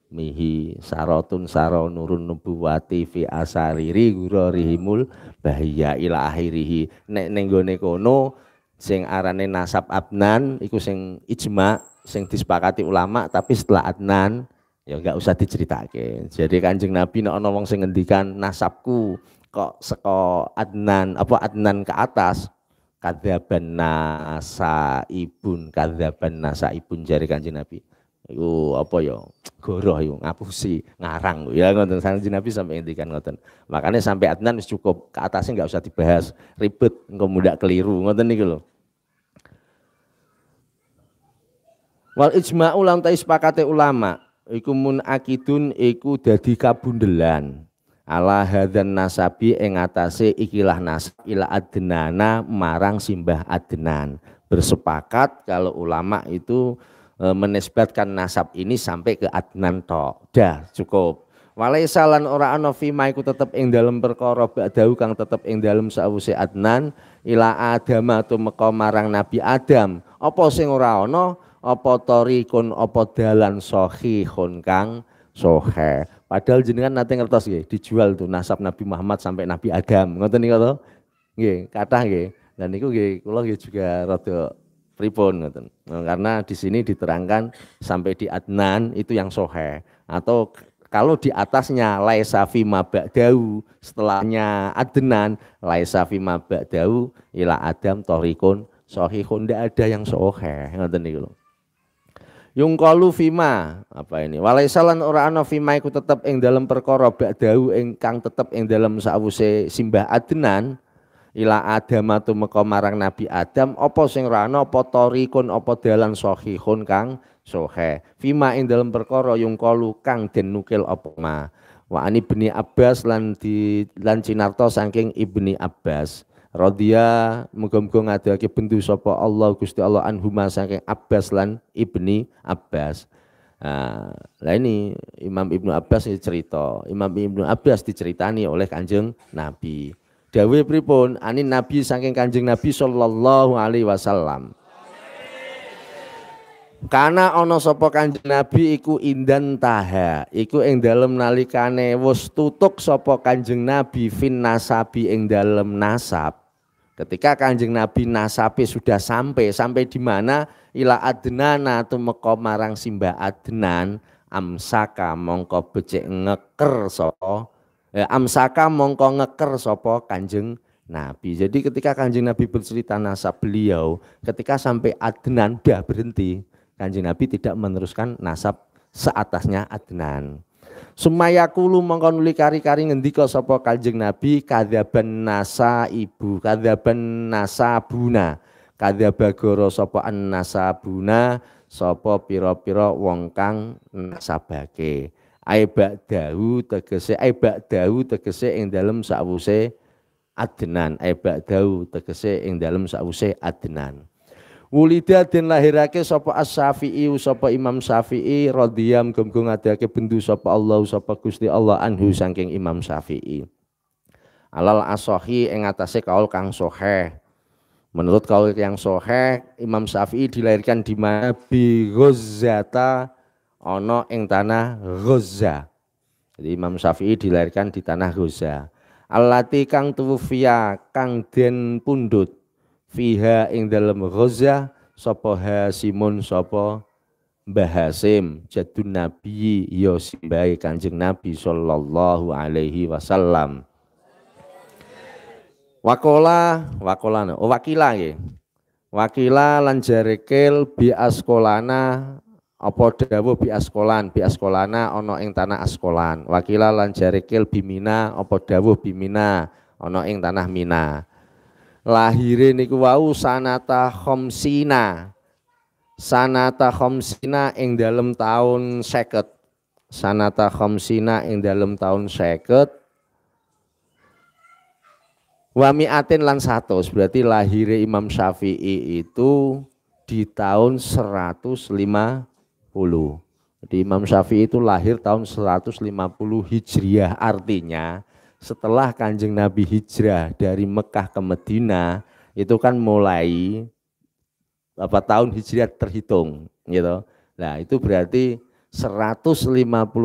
mihi sarotun saro nurun nubuwati fi asariri gurorihimul bahya ila akhirihi nek nenggone kono sing arane nasab abnan iku sing ijma sing disepakati ulama tapi setelah adnan ya enggak usah diceritakan. Jadi kanjeng Nabi nak no wong sing ngendikan nasabku kok seko Adnan apa Adnan ke atas kadzaban nasaibun kadzaban nasaibun jari kanjeng Nabi. Yo apa yo ya? goroh yo ngapusi ngarang ya ngoten kanjeng Nabi sampai ngendikan ngoten. Makanya sampai Adnan cukup ke atasnya enggak usah dibahas ribet engko mudah keliru ngoten niku lho. Wal ijma'u lantai sepakati ulama iku akidun iku dadi kabundelan ala hadzan nasabi ing atase ikilah nasab ila adnana marang simbah adnan bersepakat kalau ulama itu e, menisbatkan nasab ini sampai ke adnan tok dah cukup walaisa lan ora ana fi maiku tetep ing dalem perkara ba'dahu kang tetep ing dalem sawise adnan ila atau tu marang nabi adam apa sing ora ana apa tarikun apa dalan sahihun kang sohe. Padahal jenengan nanti ngertos nggih, dijual tuh nasab Nabi Muhammad sampai Nabi Adam. Ngoten niku to? Nggih, kathah nggih. Dan niku nggih kula nggih juga rada pripun ngoten. karena di sini diterangkan sampai di Adnan itu yang sohe atau kalau di atasnya laisa fi mabadau setelahnya adnan laisa fi mabadau ila adam torikon sohi ndak ada yang sohe ngoten niku lho Yung kalu fima apa ini? Walaisalan ora ana fima iku tetep ing dalam perkara ba'dahu ing kang tetep ing dalam sawuse simbah Adnan ila adamatu meka marang Nabi Adam apa sing ora ana apa tarikun apa dalan sahihun kang sohe fima ing dalam perkara kalu kang den nukil apa ma wa ani Abbas lan di lan Cinarto saking Ibni Abbas radhiya muga-muga ngadeake bendu sapa Allah Gusti Allah anhuma saking Abbas lan Ibni Abbas. Nah, lah ini Imam Ibnu Abbas ini cerita. Imam Ibnu Abbas diceritani oleh Kanjeng Nabi. Dawe pripun anin Nabi saking Kanjeng Nabi sallallahu alaihi wasallam. Karena ono sopo Kanjeng Nabi iku indan taha, iku ing dalem nalikane wis tutuk sopo Kanjeng Nabi fin nasabi ing dalem nasab Ketika kanjeng Nabi nasab sudah sampai, sampai di mana ila Adnan atau Mekomarang simba adnan amsaka mongko becek ngeker so, eh, amsaka mongko ngeker sopo kanjeng Nabi. Jadi ketika kanjeng Nabi bercerita nasab beliau, ketika sampai adnan sudah berhenti, kanjeng Nabi tidak meneruskan nasab seatasnya adnan. Sumayakulu mengkonuli kari-kari ngendika sapa Kanjeng Nabi kadzaban nasa ibu, kadzaban nasabuna. Kadzabagara sapa buna sapa pira-pira wong kang nasabake. Aibak dahu tegese aibak dahu tegese ing dalem sakwuse adenan, aibak dahu tegese ing dalem sakwuse adenan. Wulida den lahirake sapa As-Syafi'i sapa Imam Syafi'i radhiyam gemgung adake bendu sapa Allah sapa Gusti Allah anhu saking Imam Syafi'i. Alal asohi ing atase kaul kang sohe. Menurut kaul yang sohe, Imam Syafi'i dilahirkan di mana? Bi Ghazzata ono ing tanah Ghazzah. Jadi Imam Syafi'i dilahirkan di tanah Ghazzah. alati kang tuwfiya kang den pundut fiha ing dalam Ghazah sopo Hasimun sopo Mbah Hasim jadun Nabi yosibai ya Kanjeng Nabi sallallahu alaihi wasallam. Wakola, wakola, oh wakila ya Wakila lanjarekel bi askolana apa dawuh bi askolan, bi askolana ana ing tanah askolan. Wakila lan bimina apa dawuh bimina ana ing tanah Mina lahirin niku wau sanata khomsina sanata khomsina ing dalam tahun seket sanata khomsina ing dalam tahun seket wami atin lan satu berarti lahir Imam Syafi'i itu di tahun 150 di Imam Syafi'i itu lahir tahun 150 Hijriah artinya setelah kanjeng Nabi hijrah dari Mekah ke Medina itu kan mulai berapa tahun hijrah terhitung gitu. Nah itu berarti 150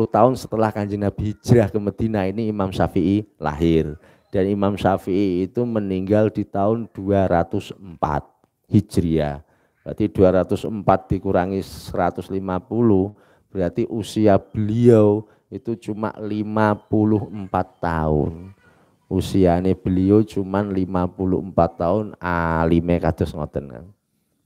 tahun setelah kanjeng Nabi hijrah ke Medina ini Imam Syafi'i lahir. Dan Imam Syafi'i itu meninggal di tahun 204 Hijriah. Berarti 204 dikurangi 150 berarti usia beliau itu cuma 54 tahun. usianya beliau cuma 54 tahun alime kados ngoten kan.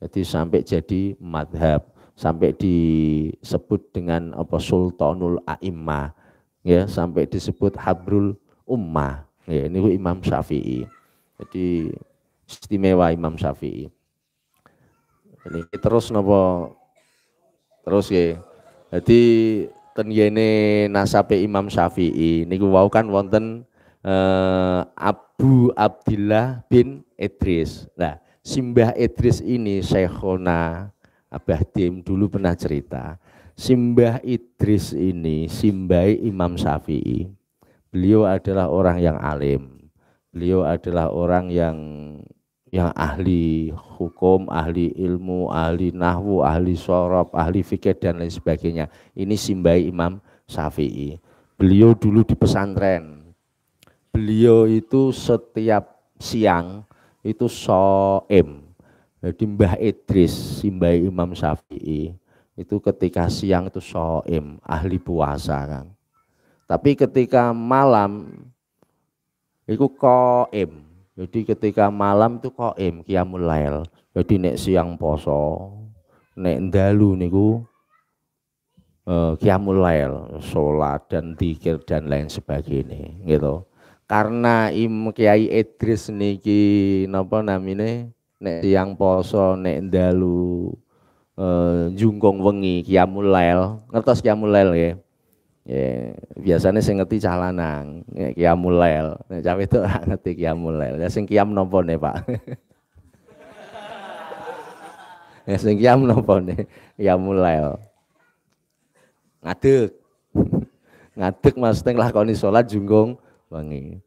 Jadi sampai jadi madhab, sampai disebut dengan apa Sultanul A'immah ya sampai disebut Habrul Ummah. Ya ini Imam Syafi'i. Jadi istimewa Imam Syafi'i. Ini terus nopo terus ya. Jadi ten yene nasabe Imam Syafi'i niku wau kan wonten eh, Abu Abdillah bin Idris. Nah, Simbah Idris ini Syekhona Abah Dim dulu pernah cerita. Simbah Idris ini simbai Imam Syafi'i. Beliau adalah orang yang alim. Beliau adalah orang yang yang ahli hukum, ahli ilmu, ahli nahwu, ahli sorob, ahli fikih dan lain sebagainya. Ini simbai Imam Syafi'i. Beliau dulu di pesantren. Beliau itu setiap siang itu soem. Jadi Mbah Idris, simbai Imam Syafi'i itu ketika siang itu soem, ahli puasa kan. Tapi ketika malam itu koem, jadi ketika malam itu koim eh, kiamul lail. Jadi nek siang poso, nek dalu niku uh, eh, kiamul lail, sholat dan dikir dan lain sebagainya gitu. Karena Im Kiai Idris niki napa namine nek siang poso nek dalu uh, eh, jungkong wengi kiamul lail, ngertos kiamul lail ya. Ya, biasanya sing ngerti cah lanang, ya, kiam mulel. Nek cah wedok ngerti kiam mulel. Ya sing kiam napa Pak? ya sing kiam napa ne? Kiam mulel. Ngadeg. mas teng lakoni sholat jungkung wangi.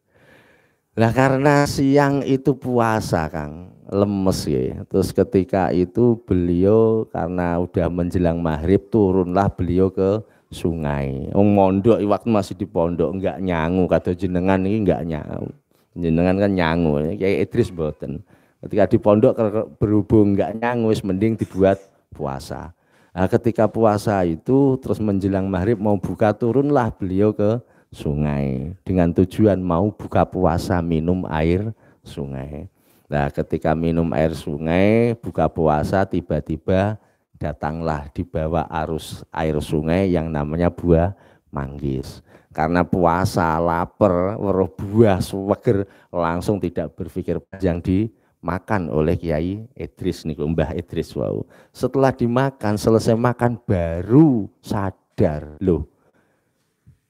Nah karena siang itu puasa Kang, lemes ya. Terus ketika itu beliau karena udah menjelang maghrib turunlah beliau ke sungai. Wong mondok waktu masih di pondok enggak nyangu kata jenengan ini enggak nyangu. Jenengan kan nyangu, kayak Idris boten. Ketika di pondok berhubung enggak nyangu, mending dibuat puasa. Nah, ketika puasa itu terus menjelang maghrib mau buka turunlah beliau ke sungai dengan tujuan mau buka puasa minum air sungai. Nah ketika minum air sungai buka puasa tiba-tiba datanglah di bawah arus air sungai yang namanya buah manggis. Karena puasa, lapar, weruh buah, suweger, langsung tidak berpikir panjang dimakan oleh Kiai Idris nih Mbah Idris wow Setelah dimakan, selesai makan baru sadar, loh.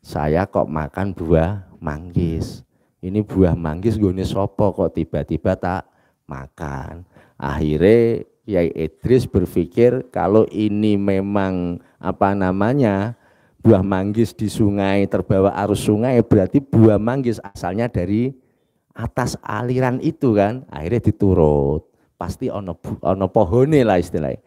Saya kok makan buah manggis. Ini buah manggis gue sopo kok tiba-tiba tak makan. Akhirnya Kiai Idris berpikir kalau ini memang apa namanya buah manggis di sungai terbawa arus sungai berarti buah manggis asalnya dari atas aliran itu kan akhirnya diturut pasti ono ono pohone lah istilahnya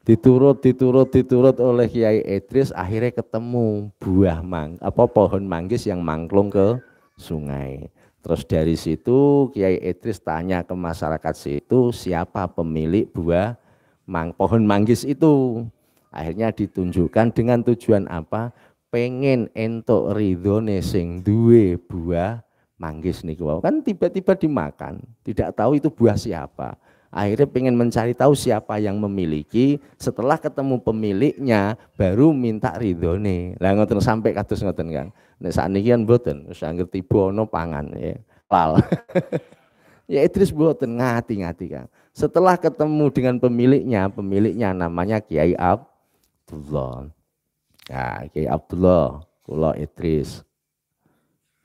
diturut diturut diturut oleh Kiai Idris akhirnya ketemu buah mang apa pohon manggis yang mangklung ke sungai Terus dari situ Kiai Etris tanya ke masyarakat situ siapa pemilik buah mang, pohon manggis itu. Akhirnya ditunjukkan dengan tujuan apa? Pengen entuk ridhone sing duwe buah manggis niku kan tiba-tiba dimakan, tidak tahu itu buah siapa. Akhirnya pengen mencari tahu siapa yang memiliki, setelah ketemu pemiliknya baru minta ridhone. Lah ngoten sampai kados ngoten kan. Nek ini kan buatan, wis anggere tiba ada pangan ya. Lal. ya Idris buatan, ngati-ngati kan. Setelah ketemu dengan pemiliknya, pemiliknya namanya Kiai Abdullah. Ya, Kiai Abdullah, kula Idris.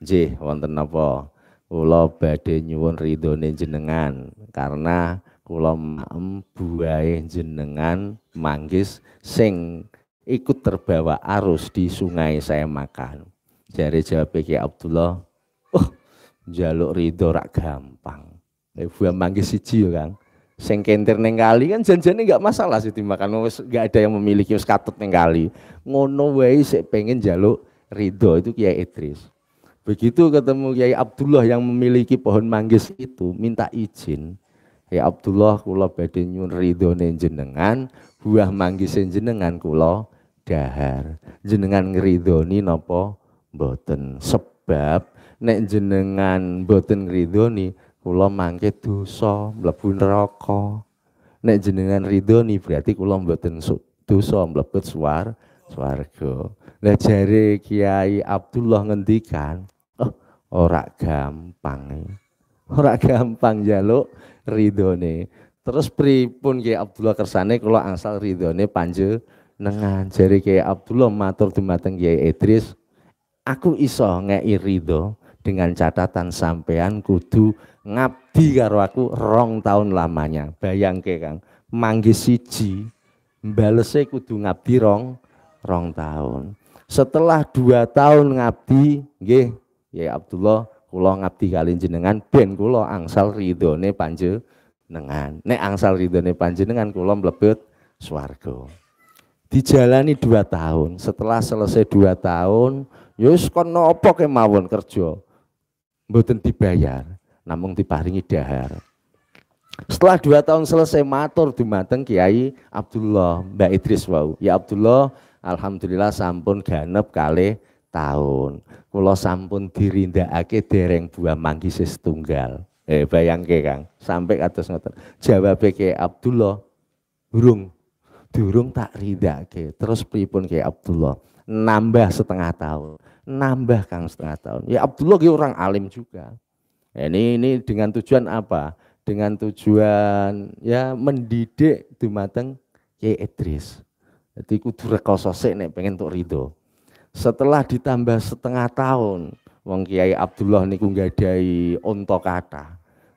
Jih, wonten apa? Kula badhe nyuwun ridhone jenengan karena kula maem buahe jenengan manggis sing ikut terbawa arus di sungai saya makan. Jari jawab Ki Abdullah, oh jaluk ridho rak gampang. Ibu eh, yang manggil siji ya kan. Sing kenter neng kali kan janjane nggak masalah sih dimakan wis nggak ada yang memiliki wis katut neng kali. Ngono wae sik pengen jaluk ridho itu Kiai Idris. Begitu ketemu Kiai Abdullah yang memiliki pohon manggis itu minta izin. Kiai Abdullah kula badhe nyun ridhone jenengan, buah manggis jenengan kula dahar. Jenengan nino napa boten sebab nek jenengan mboten ridoni, kula mangke dosa mlebu neraka. Nek jenengan ridoni berarti kula boten dosa mlebet suar swarga. Lah jare Kiai Abdullah ngendikan, oh, ora gampang. E. Ora gampang jaluk ridoni. Terus pripun Kiai Abdullah kersane kula angsal panje panjenengan. Jare Kiai Abdullah matur dumateng Kiai Idris, aku iso ngei ridho dengan catatan sampean kudu ngabdi karo aku rong tahun lamanya bayangke Kang manggi siji balese kudu ngabdi rong rong tahun setelah dua tahun ngabdi nggih ya Abdullah kula ngabdi kali jenengan ben kula angsal ridhone nengan nek angsal ridhone panjenengan kula mlebet swarga dijalani dua tahun setelah selesai dua tahun Yus ya kon nopo apa kemawon kerja. Mboten dibayar, namun diparingi dahar. Setelah dua tahun selesai matur di mateng Kiai Abdullah Mbak Idris wau. Ya Abdullah, alhamdulillah sampun ganep kali tahun. Kula sampun dirindakake dereng buah manggis setunggal. Eh bayangke Kang, sampai kados ngoten. Jawab ke Abdullah, burung burung tak ridake. Terus pripun ke Abdullah? nambah setengah tahun. Nambah Kang setengah tahun. Ya Abdullah itu orang alim juga. Ya, ini ini dengan tujuan apa? Dengan tujuan ya mendidik dumateng Kiai Idris. Jadi kudu rekoso nek pengen untuk ridho. Setelah ditambah setengah tahun, wong Kiai Abdullah niku nggadahi unta kata.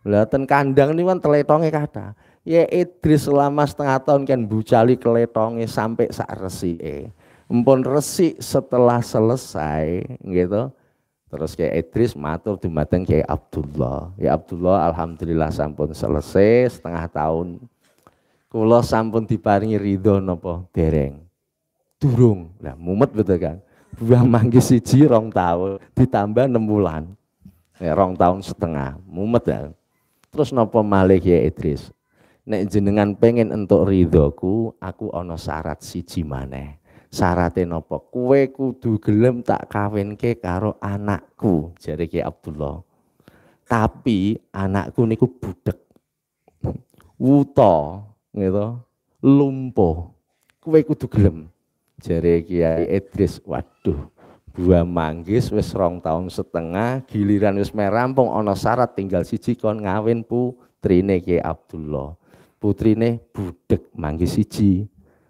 Lhaten kandang niku kan teletonge kata. Ya Idris selama setengah tahun kan bucali keletonge sampai saat resi eh. Mpun resik setelah selesai gitu. Terus kayak Idris matur dumateng kayak Abdullah. Ya Abdullah alhamdulillah sampun selesai setengah tahun. Kula sampun diparingi ridho nopo dereng. Durung. Lah mumet betul kan. Buah manggis siji rong tahun ditambah enam bulan. Ya, rong tahun setengah. Mumet ya. Terus nopo malik ya Idris? Nek jenengan pengen untuk ridhoku, aku ono syarat siji maneh. Syarate napa? kueku kudu gelem tak ke karo anakku, jari Ki Abdullah. Tapi anakku niku budek. wuto gitu. Lumpuh. kueku kudu gelem. jari Kiai Edris, waduh, gua manggis wis rong tahun setengah giliran wis merampung ono syarat tinggal siji kon ngawin putrine Ki Abdullah putrine budek manggis siji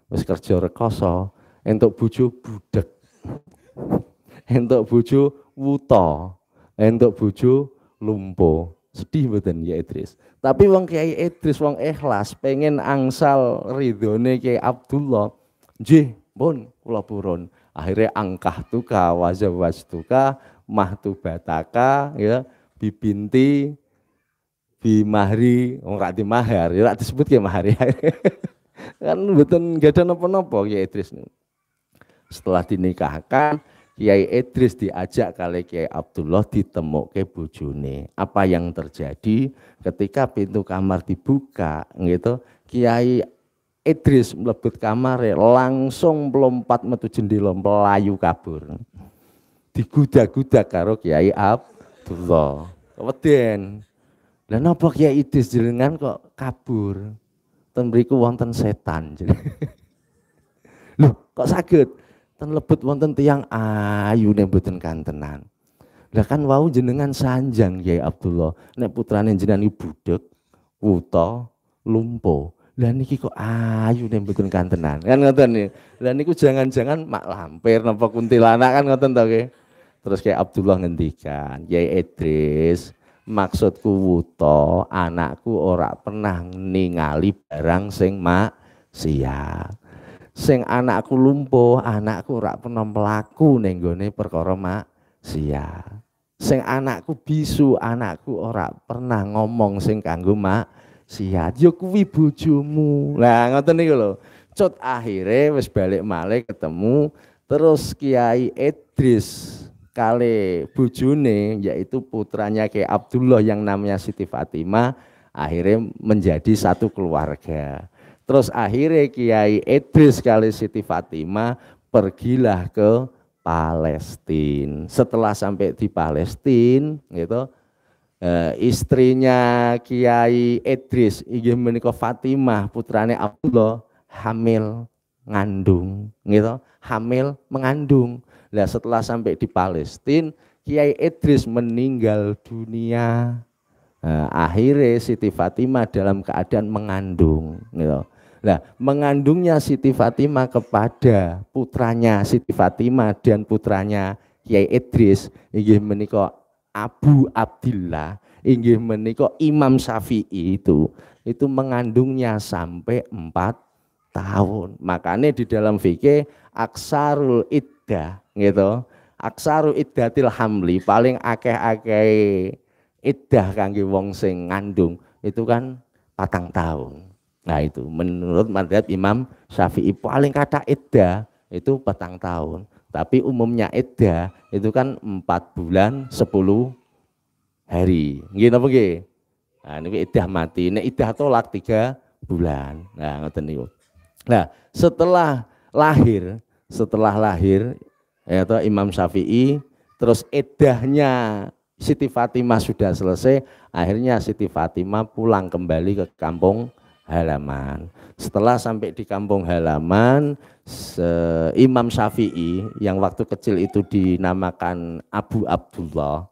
wis kerja rekoso entuk bujo budek entuk bujo wuto entuk bujo lumpo sedih betul ya Idris tapi wong Kiai Idris wong ikhlas pengen angsal ridhone Kiai Abdullah nggih pun kula purun akhirnya angkah tuka wazawaj tuka bataka, ya bibinti bimahri wong rak dimahar ya rak disebut ya mahari kan betul gak ada nopo-nopo Kiai Idris nih setelah dinikahkan, Kiai Idris diajak kali Kiai Abdullah ditemuk ke bojone. Apa yang terjadi ketika pintu kamar dibuka gitu, Kiai Idris melebut kamar langsung melompat metu jendela melayu kabur. diguda-guda karo Kiai Abdullah. kemudian dan apa Kiai Idris jenengan kok kabur? Dan mriku wonten setan. Loh, kok sakit? Ten lebut wonten tiang ayu mboten kantenan. Lah kan wau jenengan sanjang Kyai Abdullah. Nek putrane jenengan dek, wuta, lumpo. Lah niki kok ayu nek mboten kantenan. Kan ngoten ya. Lah niku jangan-jangan mak lampir napa kuntilanak kan ngoten to nggih. Terus Kyai Abdullah ngendikan, Kyai Idris, maksudku wuto anakku ora pernah ningali barang sing maksiat sing anakku lumpuh, anakku ora pernah mlaku nenggone gone perkara maksiat. Sing anakku bisu, anakku ora pernah ngomong sing kanggo maksiat. Ya kuwi bojomu. Lah ngoten niku lho. Cut akhirnya wis balik malih ketemu terus Kiai Edris kali bujune yaitu putranya Kiai Abdullah yang namanya Siti Fatimah akhirnya menjadi satu keluarga. Terus akhirnya Kiai Idris kali Siti Fatimah pergilah ke Palestina. Setelah sampai di Palestina gitu, eh, istrinya Kiai Idris, ingin menikah Fatimah putranya Abdullah hamil ngandung gitu hamil mengandung Nah, setelah sampai di Palestina Kiai Idris meninggal dunia nah, akhirnya Siti Fatimah dalam keadaan mengandung gitu Nah, mengandungnya Siti Fatimah kepada putranya Siti Fatimah dan putranya Kiai Idris ingin menikah Abu Abdillah ingin menikah Imam Syafi'i itu itu mengandungnya sampai empat tahun. Makanya di dalam fikih aksarul iddah gitu. aksarul iddatil hamli paling akeh-akeh iddah kangge wong sing ngandung itu kan patang tahun. Nah itu menurut madhab Imam Syafi'i paling kata edda itu petang tahun. Tapi umumnya edda itu kan empat bulan sepuluh hari. Gini apa gini? Nah ini mati, ini iddah tolak tiga bulan. Nah ngoten nih. Nah, setelah lahir, setelah lahir yaitu Imam Syafi'i terus edahnya Siti Fatimah sudah selesai, akhirnya Siti Fatimah pulang kembali ke kampung halaman. Setelah sampai di kampung halaman, Imam Syafi'i yang waktu kecil itu dinamakan Abu Abdullah,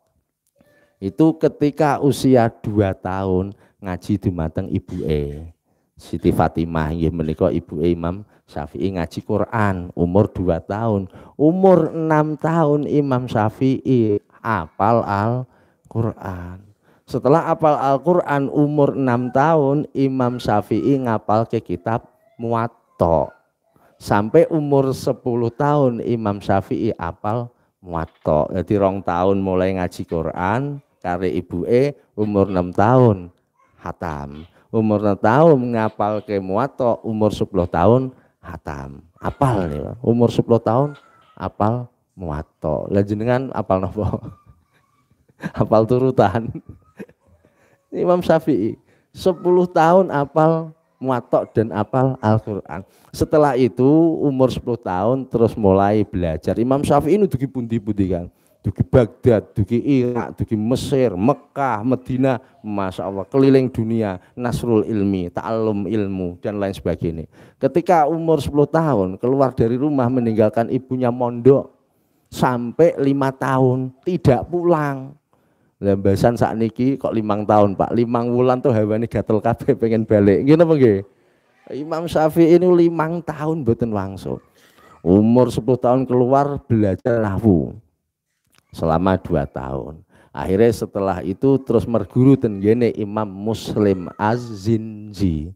itu ketika usia dua tahun ngaji di mateng ibu E. Siti Fatimah yang menikah ibu e, Imam Syafi'i ngaji Quran umur dua tahun umur enam tahun Imam Syafi'i apal al Quran setelah apal Al-Quran umur enam tahun, Imam Syafi'i ngapal ke kitab Muwatta. Sampai umur sepuluh tahun Imam Syafi'i apal Muwatta. Jadi rong tahun mulai ngaji Quran, kare ibu e umur enam tahun hatam. Umur enam tahun ngapal ke Muwatta, umur sepuluh tahun hatam. Apal nih, umur sepuluh tahun apal Muwatta. Lah dengan apal nopo? apal turutan. Imam Syafi'i sepuluh tahun apal muatok dan apal Al-Quran. Setelah itu umur sepuluh tahun terus mulai belajar. Imam Syafi'i ini dugi pundi-pundi kan. Dugi Baghdad, dugi Irak, dugi Mesir, Mekah, Medina, Masya Allah, keliling dunia, Nasrul ilmi, ta'alum ilmu, dan lain sebagainya. Ketika umur sepuluh tahun, keluar dari rumah meninggalkan ibunya mondok, sampai lima tahun tidak pulang Lembesan saat niki kok limang tahun pak, limang bulan tuh hewan ini gatel kabeh pengen balik. Gini apa gini? Imam Syafi'i ini limang tahun betul wangso Umur sepuluh tahun keluar belajar nahu selama dua tahun. Akhirnya setelah itu terus merguru tenggene Imam Muslim Az-Zinzi.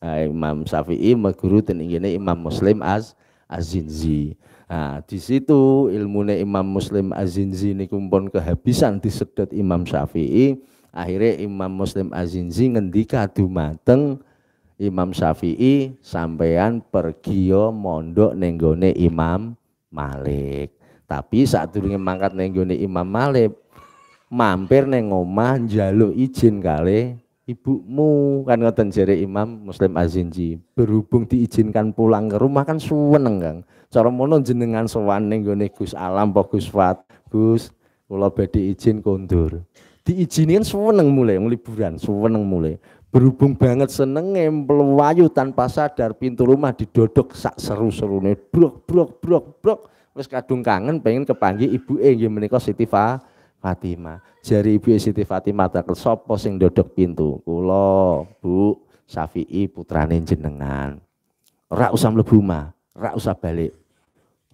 Nah, Imam Syafi'i merguru tenggene Imam Muslim Az-Zinzi. az az Nah, di situ ilmune Imam Muslim Azinzi niku kumpul kehabisan sedot Imam Syafi'i. Akhirnya Imam Muslim Azinzi ngendika dumateng Imam Syafi'i sampean pergi mondok nenggone Imam Malik. Tapi saat durunge mangkat nenggone Imam Malik mampir neng omah njaluk izin kali ibumu kan ngoten jere Imam Muslim Azinji berhubung diizinkan pulang ke rumah kan suweneng Kang cara mono jenengan sowan ning gone Gus Alam apa Gus Fat Gus kula badhe izin kondur diizinkan suweneng mulai liburan suweneng mulai berhubung banget seneng mlewayu tanpa sadar pintu rumah didodok sak seru-serune brok brok brok brok wis kadung kangen pengen kepanggi ibuke gimana menika Siti Fa Fatima. Jari Ibu ya Siti Fatima takut sapa sing pintu? Kulo, Bu, Safi'i putrane jenengan. Ora usah mlebu omah, ora usah balik.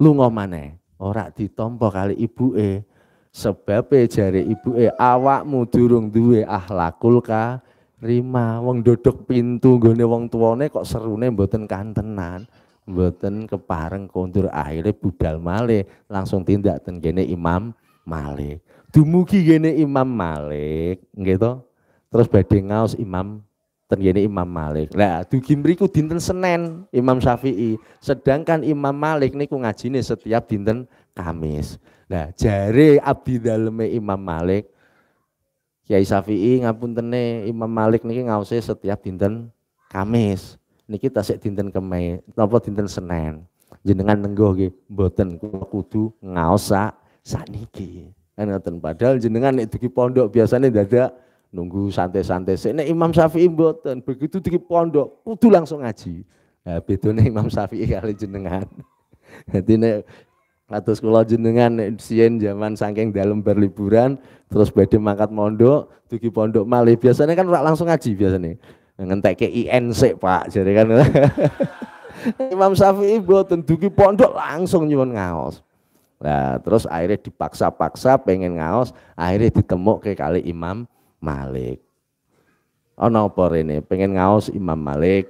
Lunga maneh, ora ditampa kali ibuke. Sebab jari ibuke awakmu durung duwe ahlakul ka rima wong dodok pintu nggone wong tuane kok serune mboten kantenan. mboten kepareng kondur akhirnya budal male langsung tindak tengene Imam male dumugi gini Imam Malik gitu terus badhe ngaos Imam ten Imam Malik lah dugi mriku dinten Senin Imam Syafi'i sedangkan Imam Malik niku ngajine setiap dinten Kamis nah jare abdi daleme Imam Malik Kiai Syafi'i ngapuntene Imam Malik niki ngause setiap dinten Kamis niki tasik dinten Kemis napa dinten Senin jenengan nenggo nggih mboten kudu ngaos sak saniki. Kan ngoten padahal jenengan nek di pondok biasanya dadak nunggu santai-santai sik. Nek Imam Syafi'i mboten, begitu di pondok kudu langsung ngaji. Nah, bedone Imam Syafi'i kali jenengan. Jadi nek Atus kula jenengan siyen zaman saking dalam berliburan terus badhe mangkat mondok, dugi pondok malih. Biasanya kan ora langsung ngaji biasanya. Ngentekke IN sik, Pak. Jadi kan Imam Syafi'i mboten dugi pondok langsung nyuwun ngaos. Nah, terus akhirnya dipaksa-paksa pengen ngaos, akhirnya ditemuk ke kali Imam Malik. Ono apa ini pengen ngaos Imam Malik.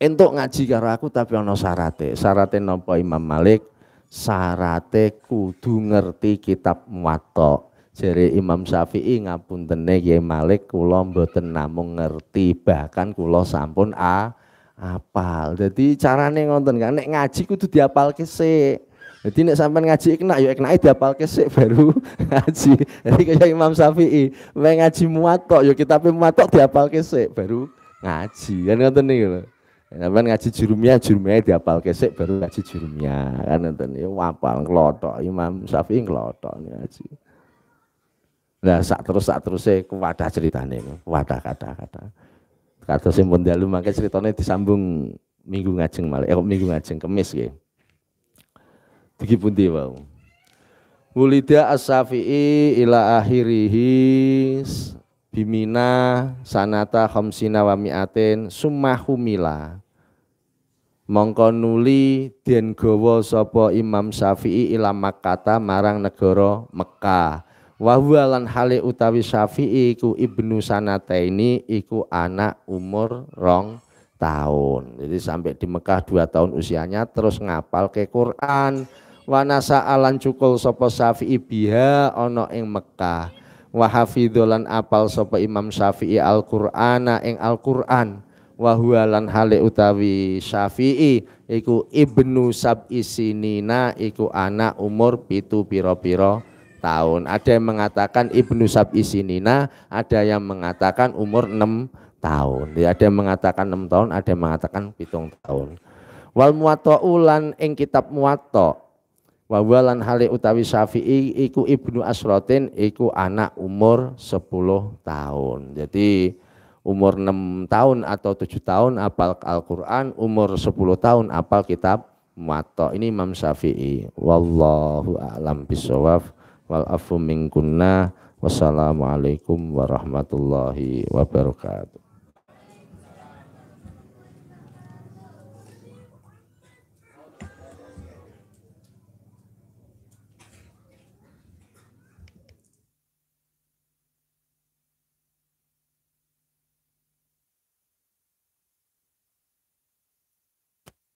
Entuk ngaji karo aku tapi ono syarate. Syarate nopo Imam Malik? Syarate kudu ngerti kitab Muwatta. jadi Imam Syafi'i ngapuntene ya Malik kula mboten namung ngerti, bahkan kula sampun a apal. Jadi carane ngonten kan nek ngaji kudu diapal kesek jadi nek sampean ngaji kena ya kena dihafalke sik baru ngaji. Jadi kayak Imam Syafi'i, wae ngaji muwatta ya kitabe muwatta dihafalke sik baru ngaji. Kan ngoten niku lho. Sampeyan ngaji jurumia, jurumia dihafalke sik baru ngaji jurumia. Kan ngoten nih, wapal klotok Imam Syafi'i klothok ngaji. Nah, sak terus sak terus e kuwadah ceritane, kuwadah kata-kata. Kados sing pun dalu mangke ceritane disambung minggu ngajeng malah, eh minggu ngajeng kemis nggih iki pundi wau Wulida as-Syafi'i ila akhirihi bimina sanata khamsina wa mi'atin summa humila mongko nuli den gawa sapa Imam Syafi'i ila Makkah marang negara Mekah. Wa lan hale utawi Syafi'i iku Ibnu ini iku anak umur rong tahun. Jadi sampai di Mekah dua tahun usianya terus ngapal ke Quran wanasa alan cukul sopo Syafi'i biha ono ing Mekah wa apal sopo Imam Syafi'i Al-Qur'ana ing Al-Qur'an wahualan hale utawi Syafi'i iku ibnu isinina iku anak umur pitu piro-piro tahun ada yang mengatakan ibnu isinina ada yang mengatakan umur 6 tahun ya ada yang mengatakan 6 tahun ada yang mengatakan pitung tahun wal muwatta ulan ing kitab muwatta wa hale utawi Syafi'i iku Ibnu Asratin iku anak umur 10 tahun. Jadi umur 6 tahun atau 7 tahun apal Al-Qur'an, umur 10 tahun apal kitab Mato Ini Imam Syafi'i. Wallahu a'lam bisawaf wal afu minkunna. Wassalamualaikum warahmatullahi wabarakatuh.